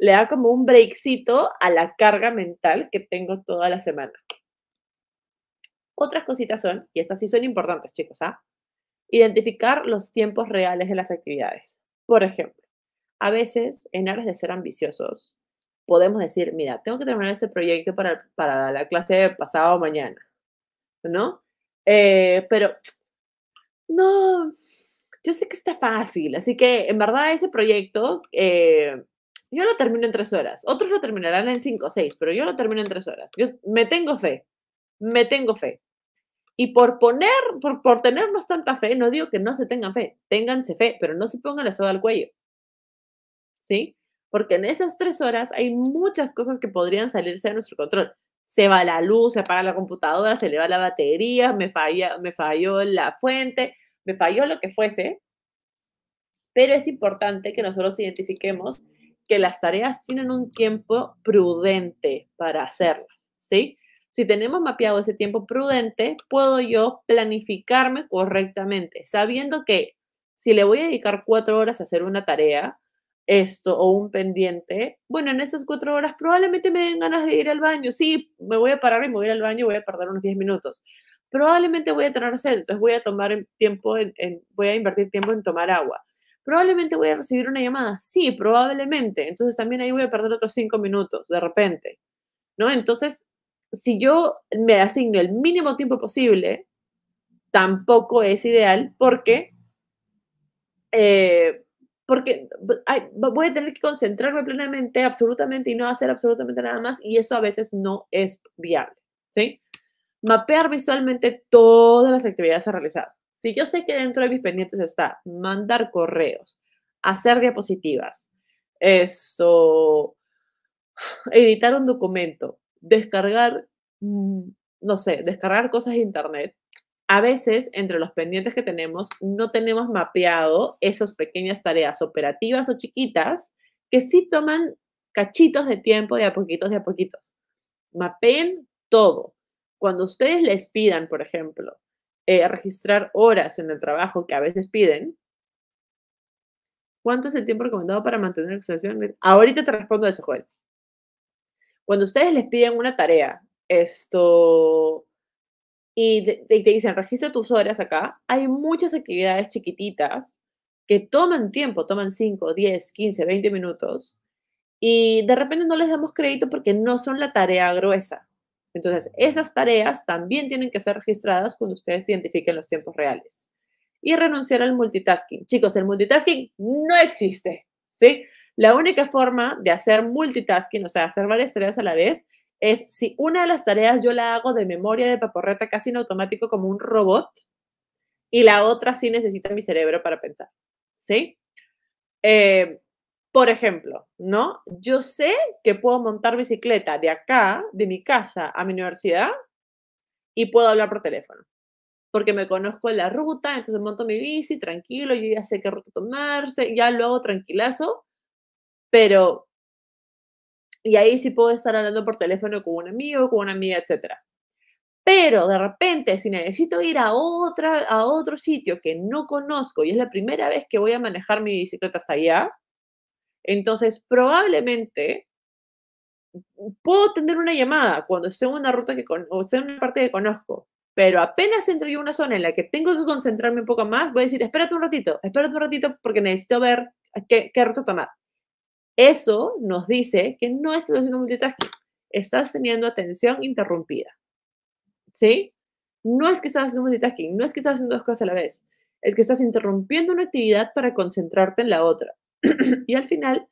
le da como un breakcito a la carga mental que tengo toda la semana. Otras cositas son, y estas sí son importantes, chicos, ¿ah? Identificar los tiempos reales de las actividades. Por ejemplo, a veces, en aras de ser ambiciosos, podemos decir, mira, tengo que terminar ese proyecto para, la clase de pasado mañana, ¿no? Eh, pero, no, yo sé que está fácil, así que en verdad ese proyecto eh, yo lo termino en tres horas. Otros lo terminarán en cinco o seis, pero yo lo termino en tres horas. Yo me tengo fe. Me tengo fe. Y por poner, por, por tenernos tanta fe, no digo que no se tengan fe, ténganse fe, pero no se pongan la soda al cuello. ¿Sí? Porque en esas tres horas hay muchas cosas que podrían salirse de nuestro control. Se va la luz, se apaga la computadora, se le va la batería, me, falla, me falló la fuente, me falló lo que fuese. Pero es importante que nosotros identifiquemos que las tareas tienen un tiempo prudente para hacerlas, ¿sí? Si tenemos mapeado ese tiempo prudente, puedo yo planificarme correctamente, sabiendo que si le voy a dedicar cuatro horas a hacer una tarea, esto o un pendiente, bueno, en esas cuatro horas probablemente me den ganas de ir al baño. Sí, me voy a parar y me voy al baño y voy a perder unos 10 minutos. Probablemente voy a tener sed, entonces voy a tomar tiempo, voy a invertir tiempo en tomar agua probablemente voy a recibir una llamada. Sí, probablemente. Entonces también ahí voy a perder otros cinco minutos de repente, ¿no? Entonces, si yo me asigno el mínimo tiempo posible, tampoco es ideal porque, eh, porque voy a tener que concentrarme plenamente, absolutamente, y no hacer absolutamente nada más, y eso a veces no es viable, ¿sí? Mapear visualmente todas las actividades a realizar. Si yo sé que dentro de mis pendientes está mandar correos, hacer diapositivas, eso, editar un documento, descargar, mm, no sé, descargar cosas de internet, a veces, entre los pendientes que tenemos, no tenemos mapeado esas pequeñas tareas operativas o chiquitas que sí toman cachitos de tiempo de a poquitos, de a poquitos. Mapeen todo. Cuando ustedes les pidan, por ejemplo, eh, registrar horas en el trabajo que a veces piden, ¿cuánto es el tiempo recomendado para mantener la Ahorita te respondo eso, Joel. Cuando ustedes les piden una tarea, esto, y te, te, dicen, registra tus horas acá, hay muchas actividades chiquititas que toman tiempo, toman 5, 10, 15, 20 minutos, y de repente no les damos crédito porque no son la tarea gruesa. Entonces, esas tareas también tienen que ser registradas cuando ustedes identifiquen los tiempos reales. Y renunciar al multitasking. Chicos, el multitasking no existe, ¿sí? La única forma de hacer multitasking, o sea, hacer varias tareas a la vez, es si una de las tareas yo la hago de memoria de paporreta casi en automático como un robot y la otra sí necesita mi cerebro para pensar, ¿sí? Eh, por ejemplo, ¿no? Yo sé que puedo montar bicicleta de acá, de mi casa a mi universidad, y puedo hablar por teléfono. Porque me conozco la ruta, entonces monto mi bici tranquilo, yo ya sé qué ruta tomarse, ya lo hago tranquilazo, pero. Y ahí sí puedo estar hablando por teléfono con un amigo, con una amiga, etcétera. Pero de repente, si necesito ir a, otra, a otro sitio que no conozco y es la primera vez que voy a manejar mi bicicleta hasta allá, entonces, probablemente puedo tener una llamada cuando esté en una ruta que o en una parte que conozco, pero apenas entre yo en una zona en la que tengo que concentrarme un poco más, voy a decir, espérate un ratito, espérate un ratito porque necesito ver qué, qué ruta tomar. Eso nos dice que no estás haciendo multitasking, estás teniendo atención interrumpida. ¿Sí? No es que estás haciendo multitasking, no es que estás haciendo dos cosas a la vez, es que estás interrumpiendo una actividad para concentrarte en la otra. y al final,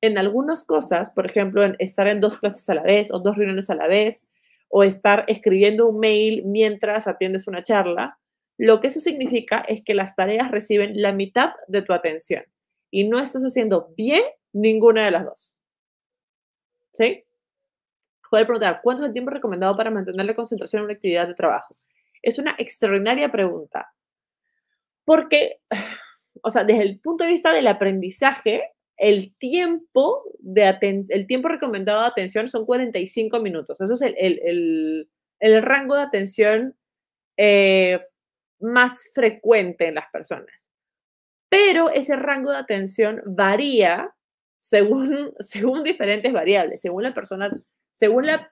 en algunas cosas, por ejemplo, en estar en dos clases a la vez o dos reuniones a la vez, o estar escribiendo un mail mientras atiendes una charla, lo que eso significa es que las tareas reciben la mitad de tu atención y no estás haciendo bien ninguna de las dos. ¿Sí? Joder preguntar, ¿cuánto es el tiempo recomendado para mantener la concentración en una actividad de trabajo? Es una extraordinaria pregunta. Porque o sea, desde el punto de vista del aprendizaje, el tiempo, de el tiempo recomendado de atención son 45 minutos. Eso es el, el, el, rango de atención eh, más frecuente en las personas. Pero ese rango de atención varía según, según diferentes variables, según la persona, según las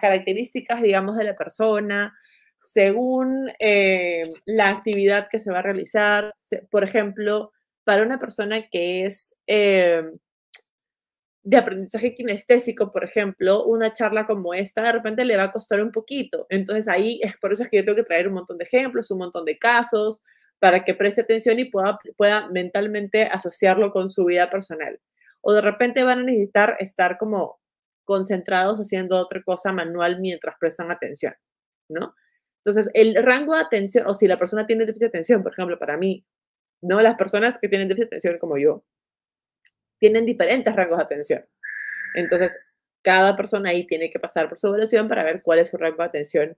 características, digamos, de la persona, según eh, la actividad que se va a realizar. Por ejemplo, para una persona que es eh, de aprendizaje kinestésico, por ejemplo, una charla como esta de repente le va a costar un poquito. Entonces ahí es por eso que yo tengo que traer un montón de ejemplos, un montón de casos, para que preste atención y pueda, pueda mentalmente asociarlo con su vida personal. O de repente van a necesitar estar como concentrados haciendo otra cosa manual mientras prestan atención, ¿no? Entonces, el rango de atención, o si la persona tiene déficit de atención, por ejemplo, para mí, ¿no? Las personas que tienen déficit de atención como yo, tienen diferentes rangos de atención. Entonces, cada persona ahí tiene que pasar por su evaluación para ver cuál es su rango de atención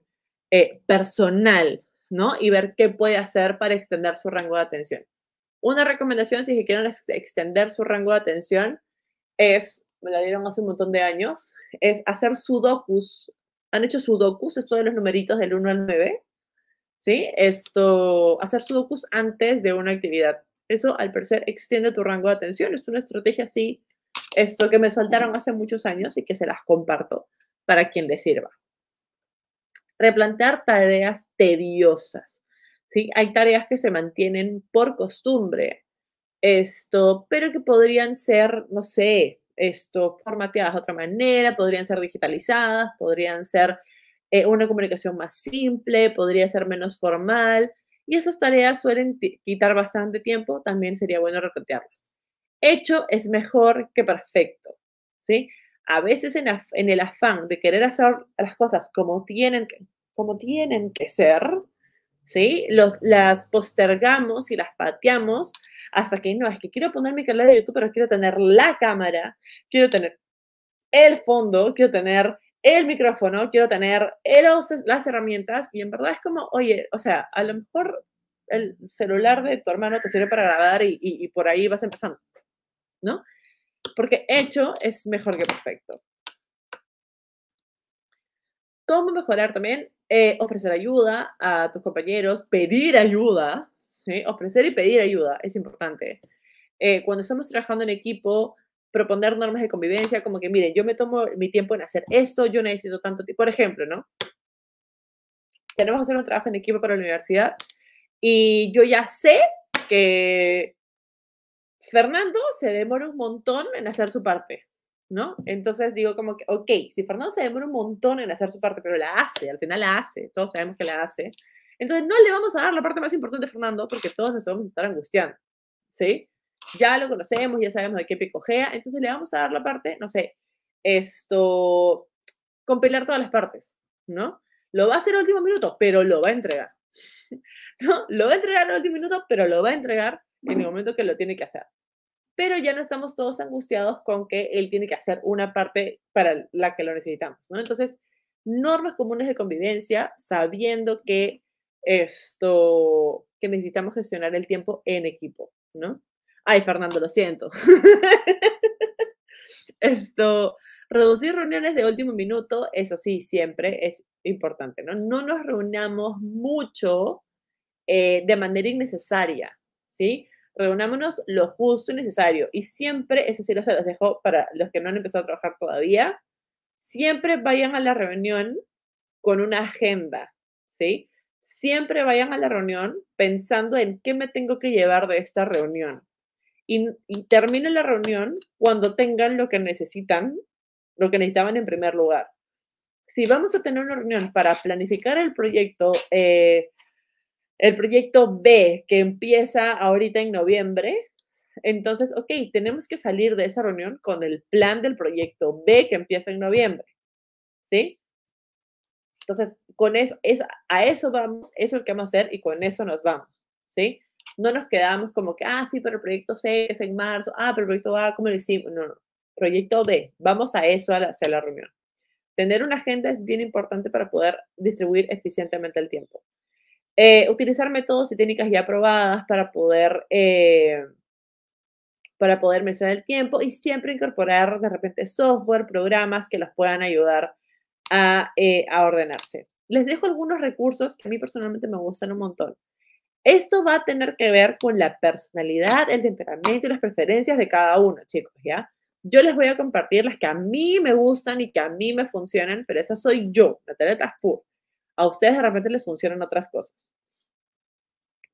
eh, personal, ¿no? Y ver qué puede hacer para extender su rango de atención. Una recomendación, si quieren extender su rango de atención, es, me la dieron hace un montón de años, es hacer sudokus han hecho sudokus, esto de los numeritos del 1 al 9, ¿sí? Esto, hacer sudokus antes de una actividad. Eso, al parecer, extiende tu rango de atención. Es una estrategia así, esto que me soltaron hace muchos años y que se las comparto para quien le sirva. Replantear tareas tediosas, ¿sí? Hay tareas que se mantienen por costumbre, esto, pero que podrían ser, no sé, esto, formateadas de otra manera, podrían ser digitalizadas, podrían ser eh, una comunicación más simple, podría ser menos formal. Y esas tareas suelen quitar bastante tiempo, también sería bueno replantearlas. Hecho es mejor que perfecto, ¿sí? A veces en, el afán de querer hacer las cosas como tienen, como tienen que ser, ¿sí? Los, las postergamos y las pateamos hasta que no, es que quiero poner mi canal de YouTube, pero quiero tener la cámara, quiero tener el fondo, quiero tener el micrófono, quiero tener las herramientas y en verdad es como, oye, o sea, a lo mejor el celular de tu hermano te sirve para grabar y, y por ahí vas empezando, ¿no? Porque hecho es mejor que perfecto. ¿Cómo mejorar también? Eh, ofrecer ayuda a tus compañeros, pedir ayuda, ofrecer y pedir ayuda es importante. Eh, cuando estamos trabajando en equipo, proponer normas de convivencia, como que, miren, yo me tomo mi tiempo en hacer esto, yo necesito tanto tiempo, por ejemplo, ¿no? Tenemos que hacer un trabajo en equipo para la universidad y yo ya sé que Fernando se demora un montón en hacer su parte. ¿no? Entonces digo como que, ok, si Fernando se demora un montón en hacer su parte, pero la hace, al final la hace, todos sabemos que la hace, entonces no le vamos a dar la parte más importante a Fernando porque todos nos vamos a estar angustiando, ¿sí? Ya lo conocemos, ya sabemos de qué picojea, entonces le vamos a dar la parte, no sé, esto, compilar todas las partes, ¿no? Lo va a hacer al último minuto, pero lo va a entregar, ¿no? Lo va a entregar al último minuto, pero lo va a entregar en el momento que lo tiene que hacer pero ya no estamos todos angustiados con que él tiene que hacer una parte para la que lo necesitamos, ¿no? Entonces, normas comunes de convivencia, sabiendo que esto, que necesitamos gestionar el tiempo en equipo, ¿no? Ay, Fernando, lo siento. esto, reducir reuniones de último minuto, eso sí, siempre es importante, ¿no? No nos reunamos mucho eh, de manera innecesaria, ¿sí? reunámonos lo justo y necesario. Y siempre, eso sí los, dejo para los que no han empezado a trabajar todavía, siempre vayan a la reunión con una agenda, ¿sí? Siempre vayan a la reunión pensando en qué me tengo que llevar de esta reunión. Y, terminen la reunión cuando tengan lo que necesitan, lo que necesitaban en primer lugar. Si vamos a tener una reunión para planificar el proyecto, eh, el proyecto B, que empieza ahorita en noviembre, entonces, ok, tenemos que salir de esa reunión con el plan del proyecto B, que empieza en noviembre, ¿sí? Entonces, con eso, a eso vamos, eso es lo que vamos a hacer y con eso nos vamos, ¿sí? No nos quedamos como que, ah, sí, pero el proyecto C es en marzo, ah, pero el proyecto A, ¿cómo lo hicimos? No, no, proyecto B, vamos a eso a hacer la reunión. Tener una agenda es bien importante para poder distribuir eficientemente el tiempo. Eh, utilizar métodos y técnicas ya probadas para poder, eh, para poder mencionar el tiempo y siempre incorporar de repente software, programas que los puedan ayudar eh, a, ordenarse. Les dejo algunos recursos que a mí personalmente me gustan un montón. Esto va a tener que ver con la personalidad, el temperamento y las preferencias de cada uno, chicos, ¿ya? Yo les voy a compartir las que a mí me gustan y que a mí me funcionan, pero esa soy yo, Natalia Fu. A ustedes de repente les funcionan otras cosas.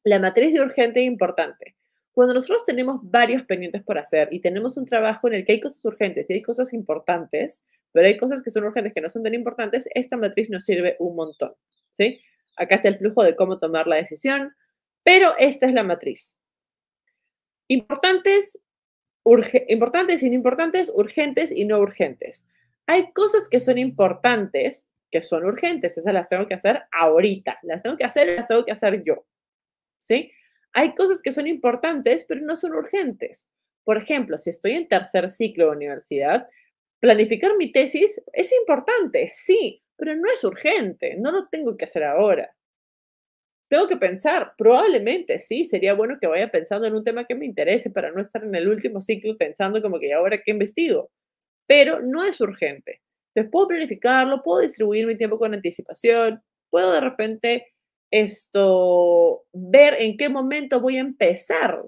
La matriz de urgente e importante. Cuando nosotros tenemos varios pendientes por hacer y tenemos un trabajo en el que hay cosas urgentes y hay cosas importantes, pero hay cosas que son urgentes que no son tan importantes, esta matriz nos sirve un montón. ¿sí? Acá está el flujo de cómo tomar la decisión, pero esta es la matriz. Importantes, no importantes, importantes urgentes y no urgentes. Hay cosas que son importantes, que son urgentes, esas las tengo que hacer ahorita, las tengo que hacer, las tengo que hacer yo. ¿Sí? Hay cosas que son importantes, pero no son urgentes. Por ejemplo, si estoy en tercer ciclo de universidad, planificar mi tesis es importante, sí, pero no es urgente, no lo tengo que hacer ahora. Tengo que pensar, probablemente sí, sería bueno que vaya pensando en un tema que me interese para no estar en el último ciclo pensando como que ahora qué investigo, pero no es urgente. Entonces puedo planificarlo, puedo distribuir mi tiempo con anticipación, puedo de repente esto ver en qué momento voy a empezar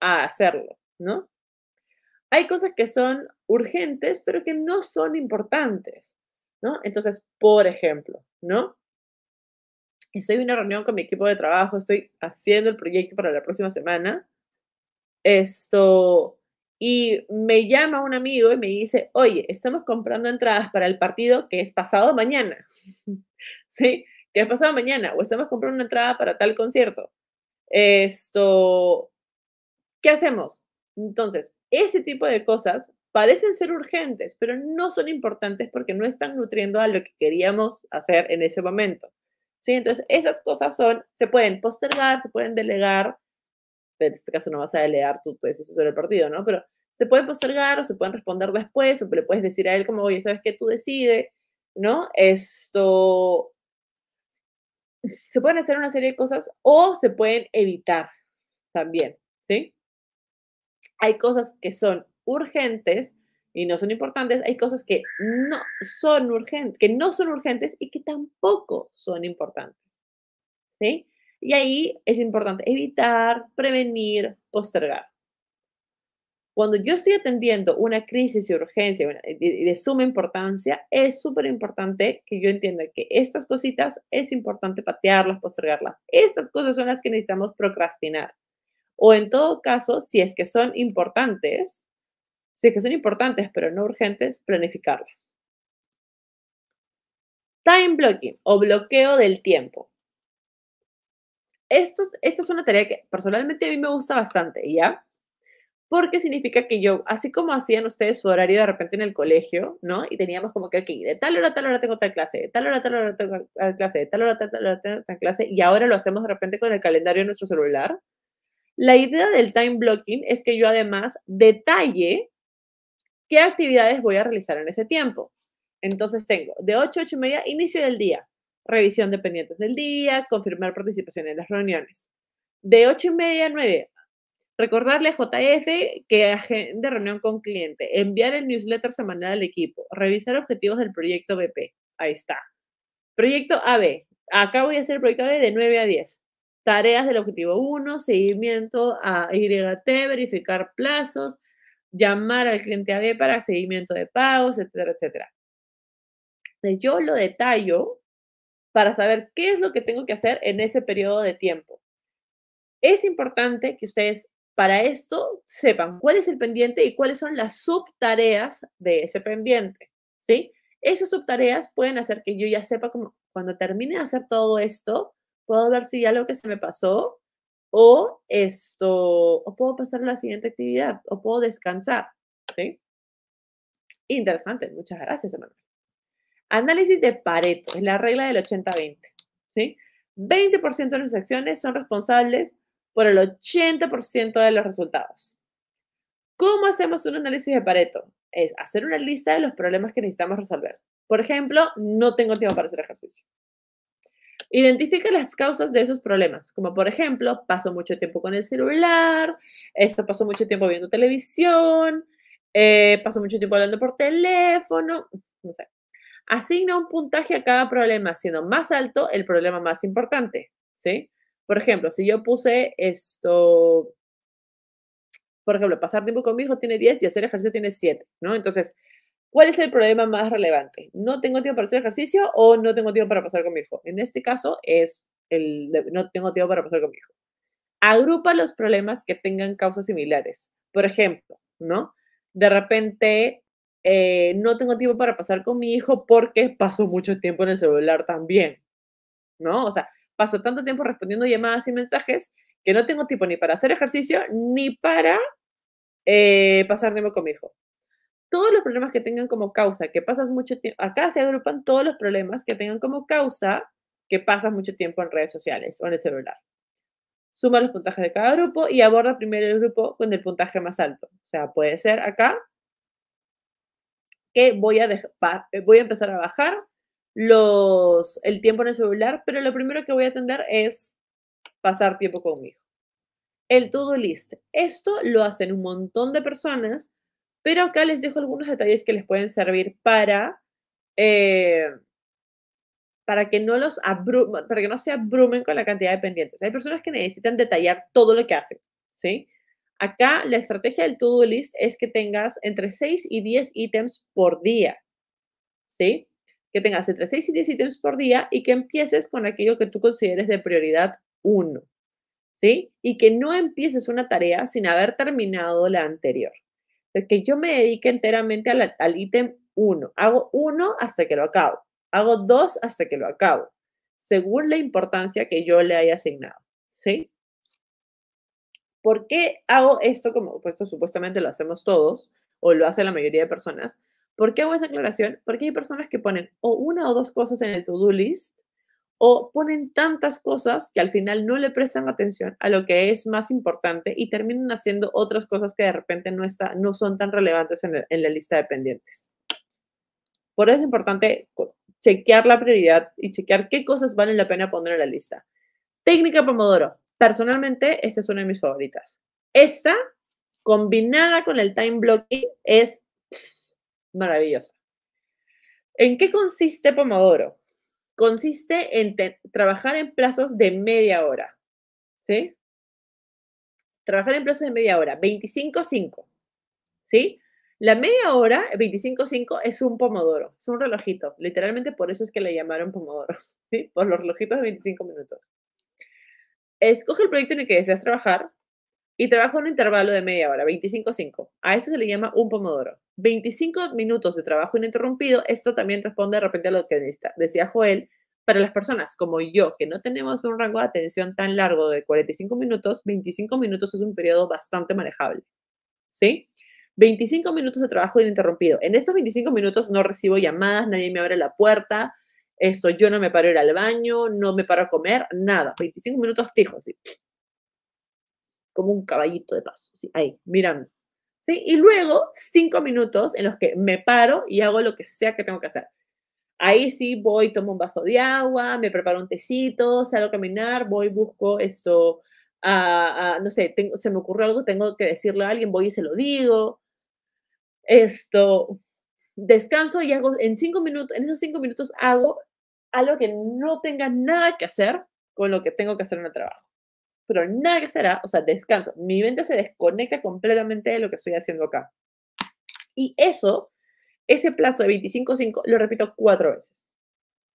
a hacerlo, ¿no? Hay cosas que son urgentes, pero que no son importantes, ¿no? Entonces, por ejemplo, ¿no? Estoy en una reunión con mi equipo de trabajo, estoy haciendo el proyecto para la próxima semana. Esto, y me llama un amigo y me dice, oye, estamos comprando entradas para el partido que es pasado mañana, ¿sí? Que es pasado mañana, o estamos comprando una entrada para tal concierto. Esto, ¿qué hacemos? Entonces, ese tipo de cosas parecen ser urgentes, pero no son importantes porque no están nutriendo a lo que queríamos hacer en ese momento. ¿sí? Entonces, esas cosas son, se pueden postergar, se pueden delegar, en este caso no vas a delegar tu, tesis sobre el partido, ¿no? Pero se puede postergar o se pueden responder después, o le puedes decir a él como, oye, ¿sabes qué? Tú decides, ¿no? Esto... Se pueden hacer una serie de cosas o se pueden evitar también, ¿sí? Hay cosas que son urgentes y no son importantes, hay cosas que no son urgentes, que no son urgentes y que tampoco son importantes. ¿Sí? Y ahí es importante evitar, prevenir, postergar. Cuando yo estoy atendiendo una crisis y urgencia eh, de suma importancia, es súper importante que yo entienda que estas cositas es importante patearlas, postergarlas. Estas cosas son las que necesitamos procrastinar. O en todo caso, si es que son importantes, si es que son importantes pero no urgentes, planificarlas. Time blocking o bloqueo del tiempo esta es una tarea que personalmente a mí me gusta bastante, ¿ya? Porque significa que yo, así como hacían ustedes su horario de repente en el colegio, ¿no? Y teníamos como que, aquí, de tal hora, tal hora tengo tal clase, de tal hora, tal hora tengo tal clase, de tal hora, tal, tal hora tengo tal clase, y ahora lo hacemos de repente con el calendario de nuestro celular. La idea del time blocking es que yo además detalle qué actividades voy a realizar en ese tiempo. Entonces tengo de 8 a 8 y media inicio del día, revisión de pendientes del día, confirmar participación en las reuniones. De 8 y media a 9, recordarle a JF que de reunión con cliente, enviar el newsletter semanal al equipo, revisar objetivos del proyecto BP. Ahí está. Proyecto AB. Acá voy a hacer el proyecto AB de 9 a 10. Tareas del objetivo 1, seguimiento a YT, verificar plazos, llamar al cliente AB para seguimiento de pagos, etcétera, etcétera. Yo lo detallo para saber qué es lo que tengo que hacer en ese periodo de tiempo. Es importante que ustedes para esto sepan cuál es el pendiente y cuáles son las subtareas de ese pendiente, ¿sí? Esas subtareas pueden hacer que yo ya sepa cómo, cuando termine de hacer todo esto, puedo ver si ya lo que se me pasó o esto, o puedo pasar a la siguiente actividad o puedo descansar, Interesante, muchas gracias, Emanuel. Análisis de Pareto, es la regla del 80-20. ¿sí? 20% de las acciones son responsables por el 80% de los resultados. ¿Cómo hacemos un análisis de Pareto? Es hacer una lista de los problemas que necesitamos resolver. Por ejemplo, no tengo tiempo para hacer ejercicio. Identifica las causas de esos problemas, como por ejemplo, paso mucho tiempo con el celular, esto paso mucho tiempo viendo televisión, eh, paso mucho tiempo hablando por teléfono, no sé. Asigna un puntaje a cada problema, siendo más alto el problema más importante, ¿sí? Por ejemplo, si yo puse esto, por ejemplo, pasar tiempo con mi hijo tiene 10 y hacer ejercicio tiene 7, ¿no? Entonces, ¿cuál es el problema más relevante? ¿No tengo tiempo para hacer ejercicio o no tengo tiempo para pasar con mi hijo? En este caso es el no tengo tiempo para pasar con mi hijo. Agrupa los problemas que tengan causas similares. Por ejemplo, ¿no? De repente eh, no tengo tiempo para pasar con mi hijo porque paso mucho tiempo en el celular también, ¿no? O sea, paso tanto tiempo respondiendo llamadas y mensajes que no tengo tiempo ni para hacer ejercicio ni para eh, pasar tiempo con mi hijo. Todos los problemas que tengan como causa, que pasas mucho tiempo, acá se agrupan todos los problemas que tengan como causa que pasas mucho tiempo en redes sociales o en el celular. Suma los puntajes de cada grupo y aborda primero el grupo con el puntaje más alto. O sea, puede ser acá que voy a, eh, voy a empezar a bajar los, el tiempo en el celular, pero lo primero que voy a atender es pasar tiempo conmigo. El todo list. Esto lo hacen un montón de personas, pero acá les dejo algunos detalles que les pueden servir para, eh, para, que, no los para que no se abrumen con la cantidad de pendientes. Hay personas que necesitan detallar todo lo que hacen, ¿sí? Acá la estrategia del to-do list es que tengas entre 6 y 10 ítems por día, ¿sí? Que tengas entre 6 y 10 ítems por día y que empieces con aquello que tú consideres de prioridad 1, ¿sí? Y que no empieces una tarea sin haber terminado la anterior. Es que yo me dedique enteramente al ítem 1. Hago 1 hasta que lo acabo. Hago 2 hasta que lo acabo, según la importancia que yo le haya asignado, ¿sí? ¿Por qué hago esto como, puesto pues, supuestamente lo hacemos todos o lo hace la mayoría de personas? ¿Por qué hago esa aclaración? Porque hay personas que ponen o una o dos cosas en el to-do list o ponen tantas cosas que al final no le prestan atención a lo que es más importante y terminan haciendo otras cosas que de repente no, está, no son tan relevantes en, en la lista de pendientes. Por eso es importante chequear la prioridad y chequear qué cosas valen la pena poner en la lista. Técnica Pomodoro personalmente, esta es una de mis favoritas. Esta, combinada con el time blocking, es maravillosa. ¿En qué consiste Pomodoro? Consiste en trabajar en plazos de media hora. ¿Sí? Trabajar en plazos de media hora, 25-5. ¿Sí? La media hora, 25-5, es un pomodoro, es un relojito. Literalmente por eso es que le llamaron pomodoro, ¿sí? Por los relojitos de 25 minutos. Escoge el proyecto en el que deseas trabajar y trabaja un intervalo de media hora, 25-5. A eso se le llama un pomodoro. 25 minutos de trabajo ininterrumpido. Esto también responde de repente a lo que decía Joel. Para las personas como yo, que no tenemos un rango de atención tan largo de 45 minutos, 25 minutos es un periodo bastante manejable. ¿Sí? 25 minutos de trabajo ininterrumpido. En estos 25 minutos no recibo llamadas, nadie me abre la puerta, eso, yo no me paro a ir al baño, no me paro a comer, nada. 25 minutos fijos, así. Como un caballito de paso, así, ahí, mirando. ¿sí? Y luego, cinco minutos en los que me paro y hago lo que sea que tengo que hacer. Ahí sí voy, tomo un vaso de agua, me preparo un tecito, salgo a caminar, voy, busco esto, no sé, tengo, se me ocurre algo, tengo que decirle a alguien, voy y se lo digo. Esto, descanso y hago, en cinco minutos, en esos cinco minutos hago algo que no tenga nada que hacer con lo que tengo que hacer en el trabajo. Pero nada que será, ¿ah? o sea, descanso. Mi mente se desconecta completamente de lo que estoy haciendo acá. Y eso, ese plazo de 25-5, lo repito cuatro veces.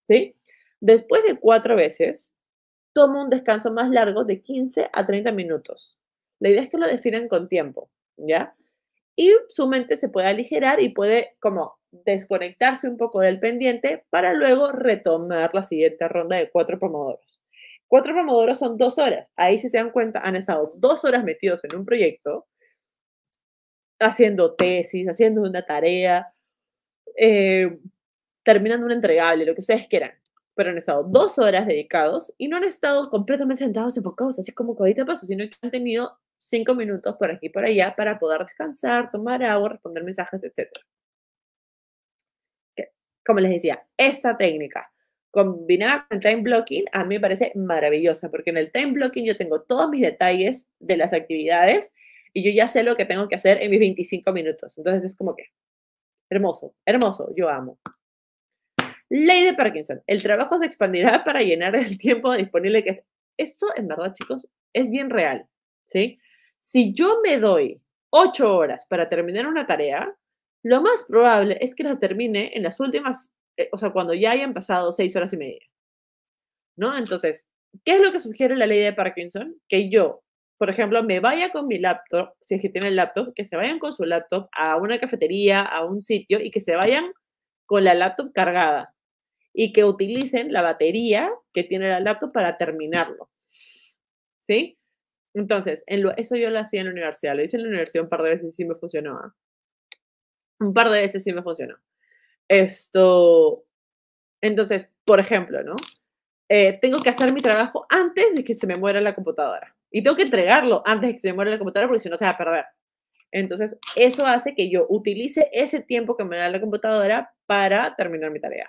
¿Sí? Después de cuatro veces, tomo un descanso más largo de 15 a 30 minutos. La idea es que lo definan con tiempo, ¿ya? Y su mente se puede aligerar y puede como desconectarse un poco del pendiente para luego retomar la siguiente ronda de cuatro pomodoros. Cuatro pomodoros son dos horas. Ahí si se dan cuenta, han estado dos horas metidos en un proyecto, haciendo tesis, haciendo una tarea, eh, terminando un entregable, lo que ustedes quieran. Pero han estado dos horas dedicados y no han estado completamente sentados, enfocados, así como codita paso, sino que han tenido cinco minutos por aquí y por allá para poder descansar, tomar agua, responder mensajes, etcétera como les decía, esta técnica combinada con el time blocking a mí me parece maravillosa, porque en el time blocking yo tengo todos mis detalles de las actividades y yo ya sé lo que tengo que hacer en mis 25 minutos. Entonces es como que hermoso, hermoso, yo amo. Ley de Parkinson. El trabajo se expandirá para llenar el tiempo disponible que es. eso en verdad, chicos, es bien real. ¿sí? Si yo me doy ocho horas para terminar una tarea, lo más probable es que las termine en las últimas, eh, o sea, cuando ya hayan pasado seis horas y media. ¿No? Entonces, ¿qué es lo que sugiere la ley de Parkinson? Que yo, por ejemplo, me vaya con mi laptop, si es que el laptop, que se vayan con su laptop a una cafetería, a un sitio y que se vayan con la laptop cargada y que utilicen la batería que tiene la laptop para terminarlo. ¿Sí? Entonces, en eso yo lo hacía en la universidad, lo hice en la universidad un par de veces y sí me funcionaba. Un par de veces sí me funcionó. Esto, entonces, por ejemplo, ¿no? Eh, tengo que hacer mi trabajo antes de que se me muera la computadora. Y tengo que entregarlo antes de que se me muera la computadora porque si no se va a perder. Entonces, eso hace que yo utilice ese tiempo que me da la computadora para terminar mi tarea.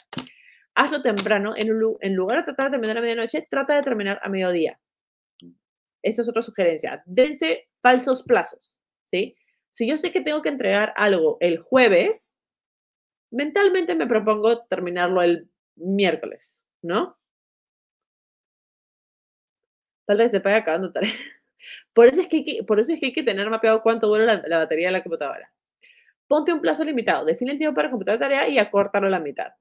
Hazlo temprano, en, en lugar de tratar de terminar a medianoche, trata de terminar a mediodía. Esa es otra sugerencia. Dense falsos plazos, ¿sí? Si yo sé que tengo que entregar algo el jueves, mentalmente me propongo terminarlo el miércoles, ¿no? Tal vez se vaya acabando tarea. Por eso es que hay que, por eso es que, hay que tener mapeado cuánto dura la, batería de la computadora. Ponte un plazo limitado, define el tiempo para completar la tarea y acórtalo a la mitad,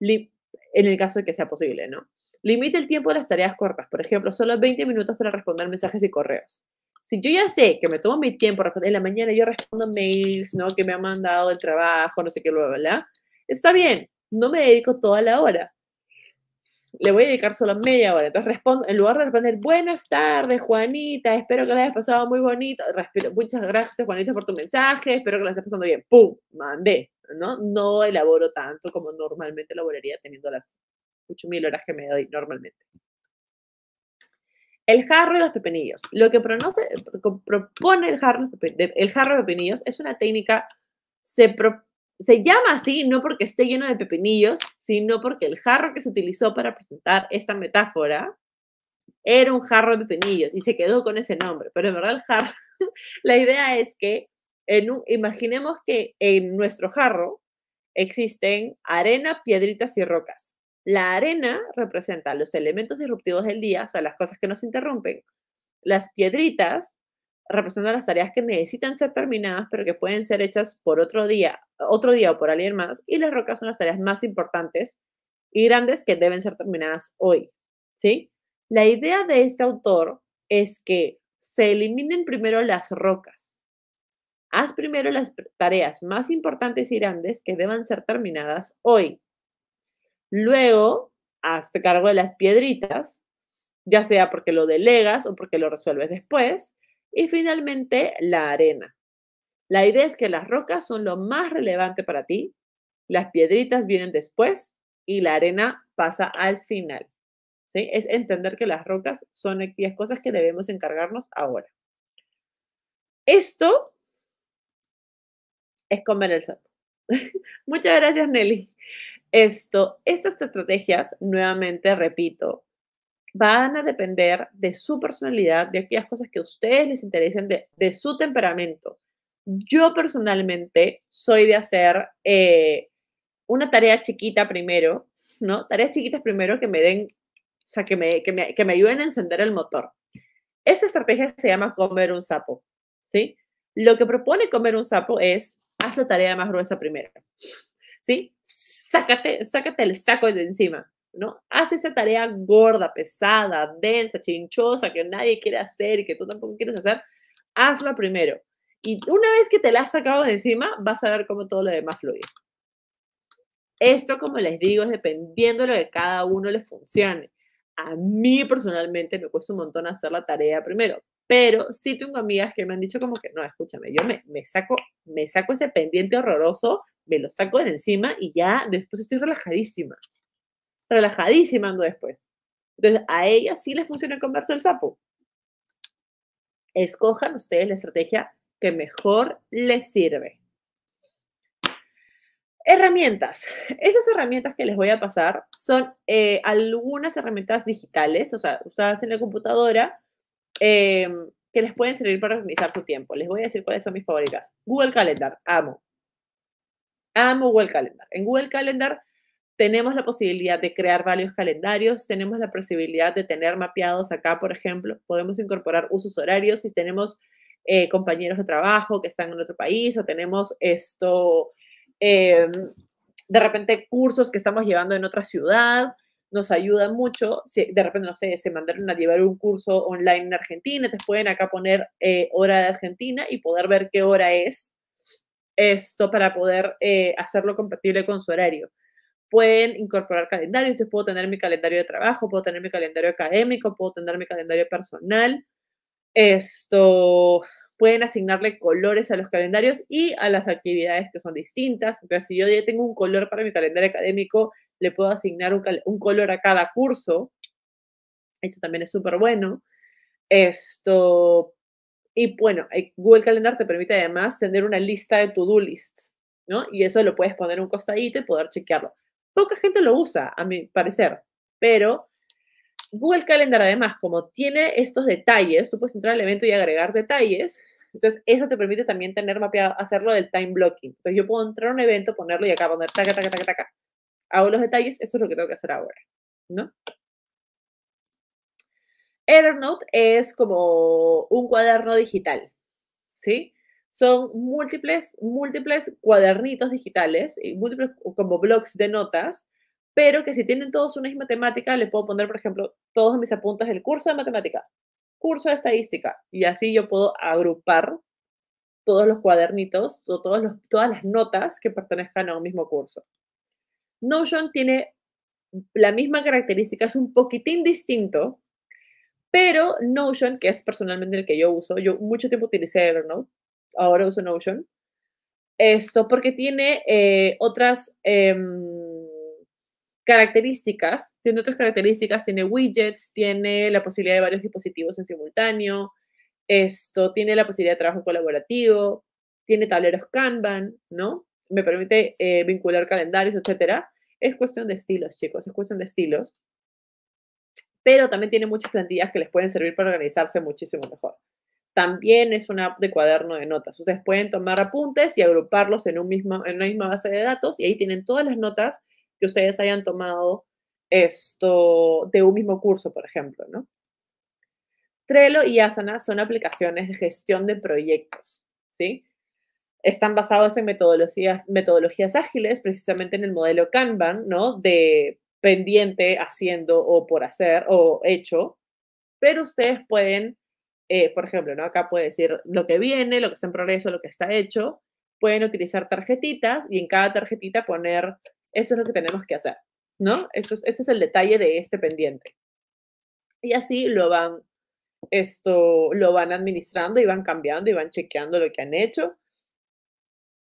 en el caso de que sea posible, ¿no? Limite el tiempo de las tareas cortas, por ejemplo, solo 20 minutos para responder mensajes y correos si yo ya sé que me tomo mi tiempo en la mañana, yo respondo mails, ¿no? Que me ha mandado el trabajo, no sé qué, bla, bla, Está bien, no me dedico toda la hora. Le voy a dedicar solo media hora. Entonces respondo, en lugar de responder, buenas tardes, Juanita, espero que la hayas pasado muy bonito. Respiro, muchas gracias, Juanita, por tu mensaje, espero que la estés pasando bien. ¡Pum! Mandé, ¿no? No elaboro tanto como normalmente elaboraría teniendo las 8.000 horas que me doy normalmente. El jarro de los pepinillos. Lo que propone el jarro, de pepinillos es una técnica, se, llama así no porque esté lleno de pepinillos, sino porque el jarro que se utilizó para presentar esta metáfora era un jarro de pepinillos y se quedó con ese nombre. Pero en verdad el jarro, la idea es que imaginemos que en nuestro jarro existen arena, piedritas y rocas. La arena representa los elementos disruptivos del día, o sea, las cosas que nos interrumpen. Las piedritas representan las tareas que necesitan ser terminadas, pero que pueden ser hechas por otro día, otro día o por alguien más. Y las rocas son las tareas más importantes y grandes que deben ser terminadas hoy. ¿Sí? La idea de este autor es que se eliminen primero las rocas. Haz primero las tareas más importantes y grandes que deban ser terminadas hoy. Luego, hazte cargo de las piedritas, ya sea porque lo delegas o porque lo resuelves después. Y finalmente, la arena. La idea es que las rocas son lo más relevante para ti, las piedritas vienen después y la arena pasa al final. ¿sí? Es entender que las rocas son aquellas cosas que debemos encargarnos ahora. Esto es comer el sapo. Muchas gracias, Nelly. Esto, estas estrategias, nuevamente repito, van a depender de su personalidad, de aquellas cosas que a ustedes les interesen, de, su temperamento. Yo personalmente soy de hacer eh, una tarea chiquita primero, ¿no? Tareas chiquitas primero que me den, o sea, que me, que me, ayuden a encender el motor. Esa estrategia se llama comer un sapo, ¿sí? Lo que propone comer un sapo es, hacer tarea más gruesa primero, ¿sí? sácate, sácate el saco de encima, ¿no? Haz esa tarea gorda, pesada, densa, chinchosa, que nadie quiere hacer y que tú tampoco quieres hacer, hazla primero. Y una vez que te la has sacado de encima, vas a ver cómo todo lo demás fluye. Esto, como les digo, es dependiendo de lo que cada uno le funcione a mí personalmente me cuesta un montón hacer la tarea primero, pero sí tengo amigas que me han dicho como que, no, escúchame, yo me, me saco, me saco ese pendiente horroroso, me lo saco de encima y ya después estoy relajadísima. Relajadísima ando después. Entonces, a ellas sí les funciona comerse el sapo. Escojan ustedes la estrategia que mejor les sirve. Herramientas. Esas herramientas que les voy a pasar son eh, algunas herramientas digitales, o sea, usadas en la computadora, em, que les pueden servir para organizar su tiempo. Les voy a decir cuáles son mis favoritas. Google Calendar, amo. Amo Google Calendar. En Google Calendar tenemos la posibilidad de crear varios calendarios, tenemos la posibilidad de tener mapeados acá, por ejemplo, podemos incorporar usos horarios si tenemos eh, compañeros de trabajo que están en otro país o tenemos esto Em, de repente cursos que estamos llevando en otra ciudad nos ayudan mucho. Si de repente, no sé, se mandaron a llevar un curso online en Argentina, te pueden acá poner eh, hora de Argentina y poder ver qué hora es esto para poder eh, hacerlo compatible con su horario. Pueden incorporar calendarios, te puedo tener mi calendario de trabajo, puedo tener mi calendario académico, puedo tener mi calendario personal. Esto, pueden asignarle colores a los calendarios y a las actividades que son distintas. sea, si yo ya tengo un color para mi calendario académico, le puedo asignar un, color a cada curso. Eso también es súper bueno. Esto, y bueno, eh, Google Calendar te permite además tener una lista de to-do lists, ¿no? Y eso lo puedes poner un costadito y poder chequearlo. Poca gente lo usa, a mi parecer, pero Google Calendar, además, como tiene estos detalles, tú puedes entrar al evento y agregar detalles. Entonces, eso te permite también tener mapeado, hacerlo del time blocking. Entonces, yo puedo entrar a un evento, ponerlo y acá poner taca, taca, taca, taca. Hago los detalles, eso es lo que tengo que hacer ahora, ¿no? Evernote es como un cuaderno digital, ¿sí? Son múltiples, múltiples cuadernitos digitales, y múltiples como blogs de notas, pero que si tienen todos una misma temática, les puedo poner, por ejemplo, todos mis apuntes del curso de matemática, curso de estadística, y así yo puedo agrupar todos los cuadernitos o todas las notas que pertenezcan a un mismo curso. Notion tiene la misma característica, es un poquitín distinto, pero Notion, que es personalmente el que yo uso, yo mucho tiempo utilicé Evernote, ahora uso Notion, eso porque tiene eh, otras... Em, características, tiene otras características, tiene widgets, tiene la posibilidad de varios dispositivos en simultáneo, esto tiene la posibilidad de trabajo colaborativo, tiene tableros Kanban, ¿no? Me permite eh, vincular calendarios, etcétera. Es cuestión de estilos, chicos, es cuestión de estilos. Pero también tiene muchas plantillas que les pueden servir para organizarse muchísimo mejor. También es una app de cuaderno de notas. Ustedes pueden tomar apuntes y agruparlos en, un mismo, en una misma base de datos y ahí tienen todas las notas que ustedes hayan tomado esto de un mismo curso, por ejemplo, ¿no? Trello y Asana son aplicaciones de gestión de proyectos, ¿sí? Están basadas en metodologías, metodologías ágiles, precisamente en el modelo Kanban, ¿no? De pendiente, haciendo o por hacer o hecho, pero ustedes pueden, eh, por ejemplo, ¿no? Acá puede decir lo que viene, lo que está en progreso, lo que está hecho, pueden utilizar tarjetitas y en cada tarjetita poner eso es lo que tenemos que hacer, ¿no? Esto es, este es el detalle de este pendiente. Y así lo van, esto, lo van administrando y van cambiando y van chequeando lo que han hecho.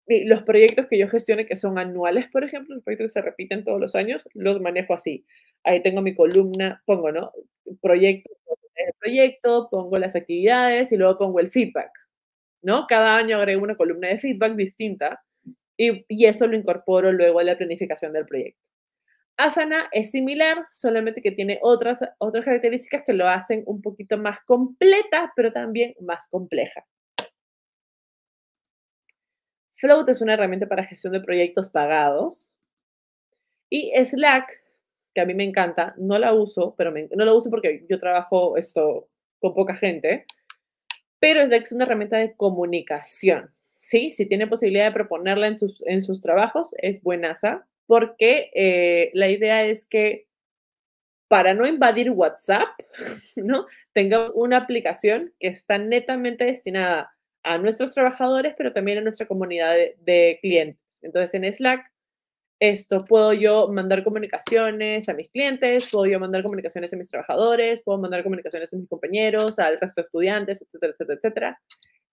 Y los proyectos que yo gestione, que son anuales, por ejemplo, los proyectos que se repiten todos los años, los manejo así. Ahí tengo mi columna, pongo, ¿no? Proyecto, el proyecto, pongo las actividades y luego pongo el feedback, ¿no? Cada año agrego una columna de feedback distinta y, eso lo incorporo luego a la planificación del proyecto. Asana es similar, solamente que tiene otras, otras características que lo hacen un poquito más completa, pero también más compleja. Float es una herramienta para gestión de proyectos pagados. Y Slack, que a mí me encanta, no la uso, pero no la uso porque yo trabajo esto con poca gente, pero Slack es una herramienta de comunicación sí, si tiene posibilidad de proponerla en sus, en sus trabajos, es buenaza, porque eh, la idea es que para no invadir WhatsApp, ¿no? Tengamos una aplicación que está netamente destinada a nuestros trabajadores, pero también a nuestra comunidad de, de clientes. Entonces, en Slack, esto puedo yo mandar comunicaciones a mis clientes, puedo yo mandar comunicaciones a mis trabajadores, puedo mandar comunicaciones a mis compañeros, al resto de estudiantes, etcétera, etcétera, etcétera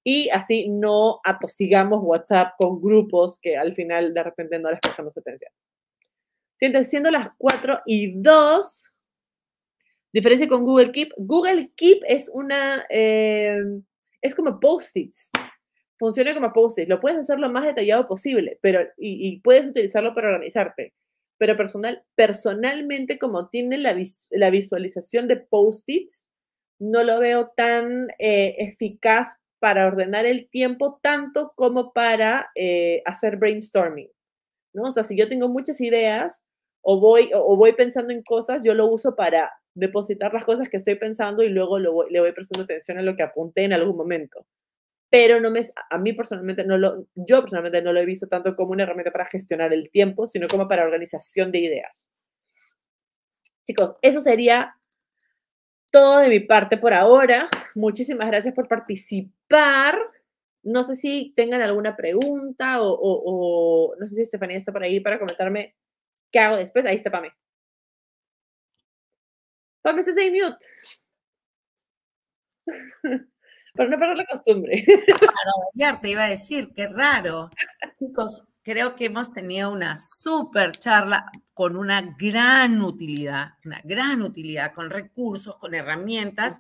y así no atosigamos WhatsApp con grupos que al final de repente no les prestamos atención. Entonces, siendo las 4 y 2, diferencia con Google Keep. Google Keep es una, eh, es como post-its. Funciona como post-its. Lo puedes hacer lo más detallado posible pero, y, puedes utilizarlo para organizarte. Pero personal, personalmente, como tiene la, la visualización de post-its, no lo veo tan eh, eficaz para ordenar el tiempo tanto como para eh, hacer brainstorming, ¿no? O sea, si yo tengo muchas ideas o voy, o voy pensando en cosas, yo lo uso para depositar las cosas que estoy pensando y luego le voy prestando atención a lo que apunté en algún momento. Pero no me, a mí personalmente no lo, yo personalmente no lo he visto tanto como una herramienta para gestionar el tiempo, sino como para organización de ideas. Chicos, eso sería todo de mi parte por ahora. Muchísimas gracias por participar. No sé si tengan alguna pregunta o, no sé si Estefanía está por ahí para comentarme qué hago después. Ahí está Pame. Pame, estás en mute. para no perder la costumbre. te iba a decir, qué raro. Chicos, creo que hemos tenido una súper charla con una gran utilidad, una gran utilidad, con recursos, con herramientas.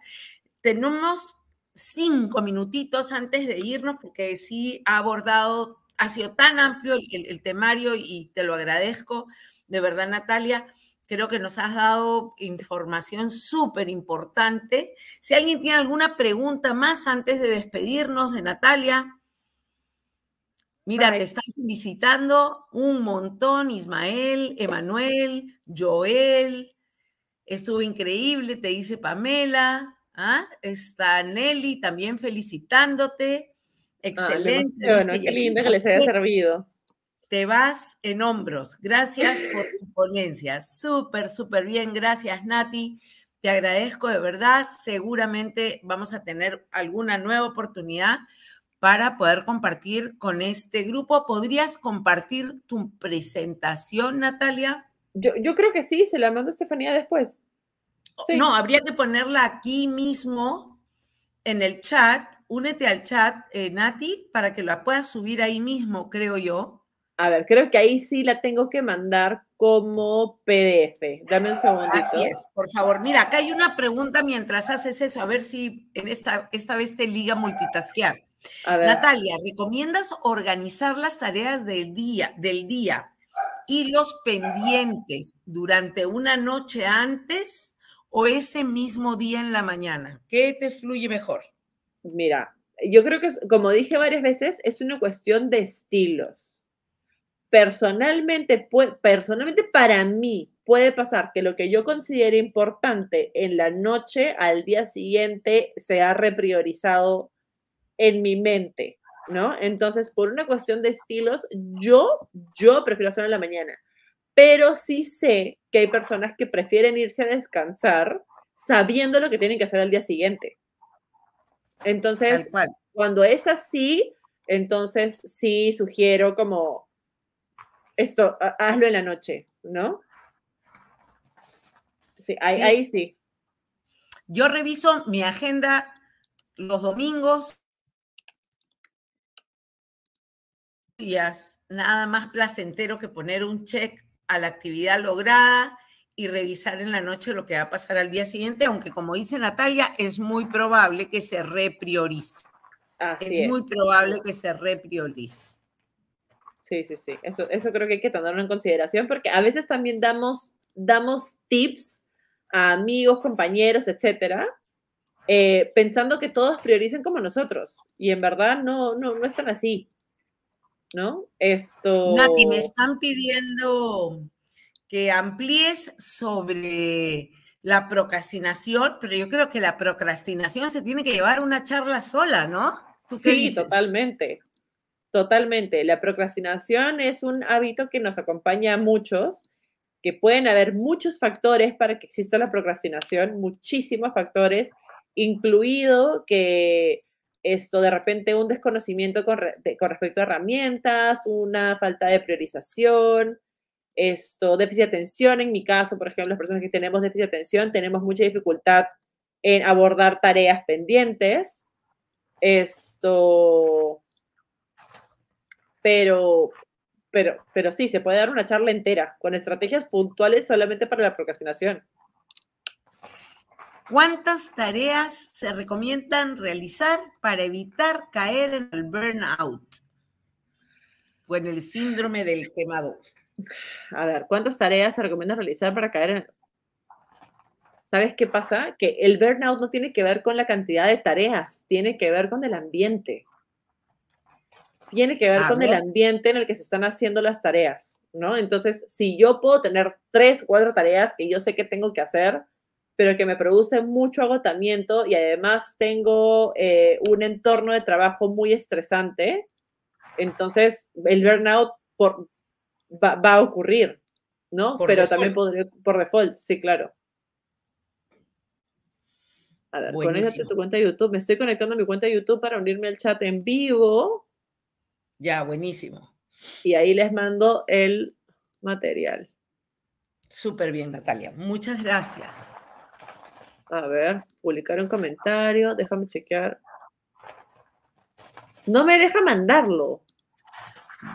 Tenemos cinco minutitos antes de irnos porque sí ha abordado, ha sido tan amplio el, temario y te lo agradezco, de verdad Natalia. Creo que nos has dado información súper importante. Si alguien tiene alguna pregunta más antes de despedirnos de Natalia. Mira, te están felicitando un montón, Ismael, Emanuel, Joel. Estuvo increíble, te dice Pamela. ¿ah? Está Nelly también felicitándote. Excelente. qué lindo que les haya servido. Te vas en hombros. Gracias por su ponencia. Súper, súper bien. Gracias, Nati. Te agradezco de verdad. Seguramente vamos a tener alguna nueva oportunidad para poder compartir con este grupo. ¿Podrías compartir tu presentación, Natalia? Yo, creo que sí, se la mando a Estefanía después. No, habría que ponerla aquí mismo en el chat. Únete al chat, eh, Nati, para que la puedas subir ahí mismo, creo yo. A ver, creo que ahí sí la tengo que mandar como PDF. Dame un segundito. Así es, por favor. Mira, acá hay una pregunta mientras haces eso, a ver si en esta, esta vez te liga multitaskear. Natalia, ¿recomiendas organizar las tareas del día, del día y los pendientes durante una noche antes o ese mismo día en la mañana? ¿Qué te fluye mejor? Mira, yo creo que, como dije varias veces, es una cuestión de estilos. Personalmente, personalmente para mí puede pasar que lo que yo considere importante en la noche al día siguiente se ha repriorizado en mi mente, ¿no? Entonces, por una cuestión de estilos, yo, yo prefiero hacerlo en la mañana, pero sí sé que hay personas que prefieren irse a descansar sabiendo lo que tienen que hacer al día siguiente. Entonces, cuando es así, entonces sí sugiero como esto, hazlo en la noche, ¿no? Sí, ahí sí. Ahí sí. Yo reviso mi agenda los domingos días, nada más placentero que poner un check a la actividad lograda y revisar en la noche lo que va a pasar al día siguiente, aunque como dice Natalia, es muy probable que se repriorice. es, muy probable que se repriorice. Sí, sí, sí. Eso, creo que hay que tenerlo en consideración porque a veces también damos, damos tips a amigos, compañeros, etcétera, eh, pensando que todos prioricen como nosotros. Y en verdad no, no, no están así. ¿no? Esto. Nati, me están pidiendo que amplíes sobre la procrastinación, pero yo creo que la procrastinación se tiene que llevar una charla sola, ¿no? sí, totalmente. Totalmente. La procrastinación es un hábito que nos acompaña a muchos, que pueden haber muchos factores para que exista la procrastinación, muchísimos factores, incluido que esto, de repente un desconocimiento con, respecto a herramientas, una falta de priorización, esto, déficit de atención. En mi caso, por ejemplo, las personas que tenemos déficit de atención tenemos mucha dificultad en abordar tareas pendientes. Esto, pero, pero, pero sí, se puede dar una charla entera con estrategias puntuales solamente para la procrastinación. ¿Cuántas tareas se recomiendan realizar para evitar caer en el burnout o en el síndrome del quemado? A ver, ¿cuántas tareas se recomienda realizar para caer en... ¿Sabes qué pasa? Que el burnout no tiene que ver con la cantidad de tareas, tiene que ver con el ambiente. Tiene que ver con el ambiente en el que se están haciendo las tareas, ¿no? Entonces, si yo puedo tener tres, cuatro tareas que yo sé que tengo que hacer, pero que me produce mucho agotamiento y además tengo eh, un entorno de trabajo muy estresante, entonces el burnout va, a ocurrir, ¿no? pero también podría, por default, sí, claro. A ver, tu cuenta de YouTube. Me estoy conectando a mi cuenta de YouTube para unirme al chat en vivo. Ya, buenísimo. Y ahí les mando el material. Súper bien, Natalia. Muchas gracias. A ver, publicar un comentario. Déjame chequear. No me deja mandarlo.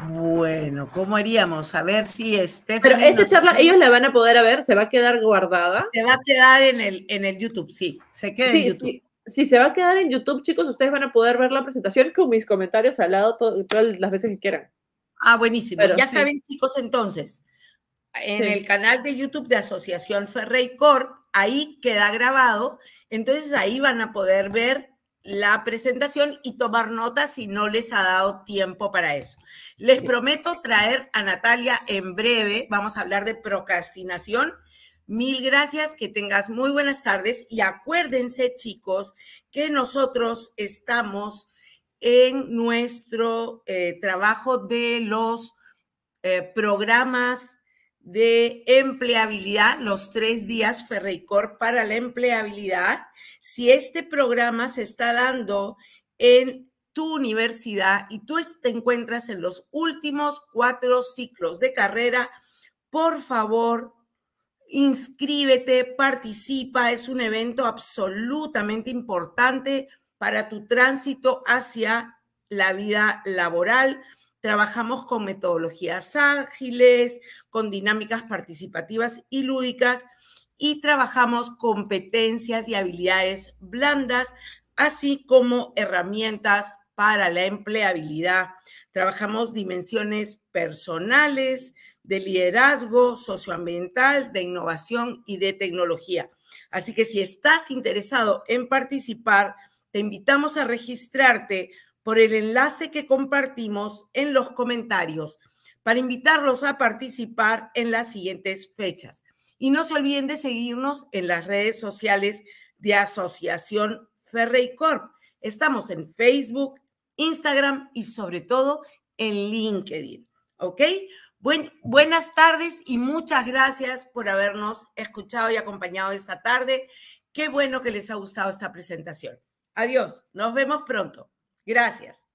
Bueno, ¿cómo haríamos? A ver si este... Pero esta charla, ellos la van a poder ver, se va a quedar guardada. Se va a quedar en el, en el YouTube, sí. Se queda en YouTube. Si se va a quedar en YouTube, chicos, ustedes van a poder ver la presentación con mis comentarios al lado todas las veces que quieran. Ah, buenísimo. ya saben, chicos, entonces, en el canal de YouTube de Asociación Ferrey Corp. Ahí queda grabado. Entonces ahí van a poder ver la presentación y tomar notas si no les ha dado tiempo para eso. Les prometo traer a Natalia en breve. Vamos a hablar de procrastinación. Mil gracias, que tengas muy buenas tardes y acuérdense chicos que nosotros estamos en nuestro eh, trabajo de los eh, programas de empleabilidad, los tres días Ferreicor para la empleabilidad. Si este programa se está dando en tu universidad y tú te encuentras en los últimos cuatro ciclos de carrera, por favor, inscríbete, participa. Es un evento absolutamente importante para tu tránsito hacia la vida laboral. Trabajamos con metodologías ágiles, con dinámicas participativas y lúdicas y trabajamos competencias y habilidades blandas, así como herramientas para la empleabilidad. Trabajamos dimensiones personales, de liderazgo socioambiental, de innovación y de tecnología. Así que si estás interesado en participar, te invitamos a registrarte por el enlace que compartimos en los comentarios para invitarlos a participar en las siguientes fechas. Y no se olviden de seguirnos en las redes sociales de Asociación Ferrey Corp. Estamos en Facebook, Instagram y sobre todo en LinkedIn. ¿Ok? buenas tardes y muchas gracias por habernos escuchado y acompañado esta tarde. Qué bueno que les ha gustado esta presentación. Adiós, nos vemos pronto. Gracias.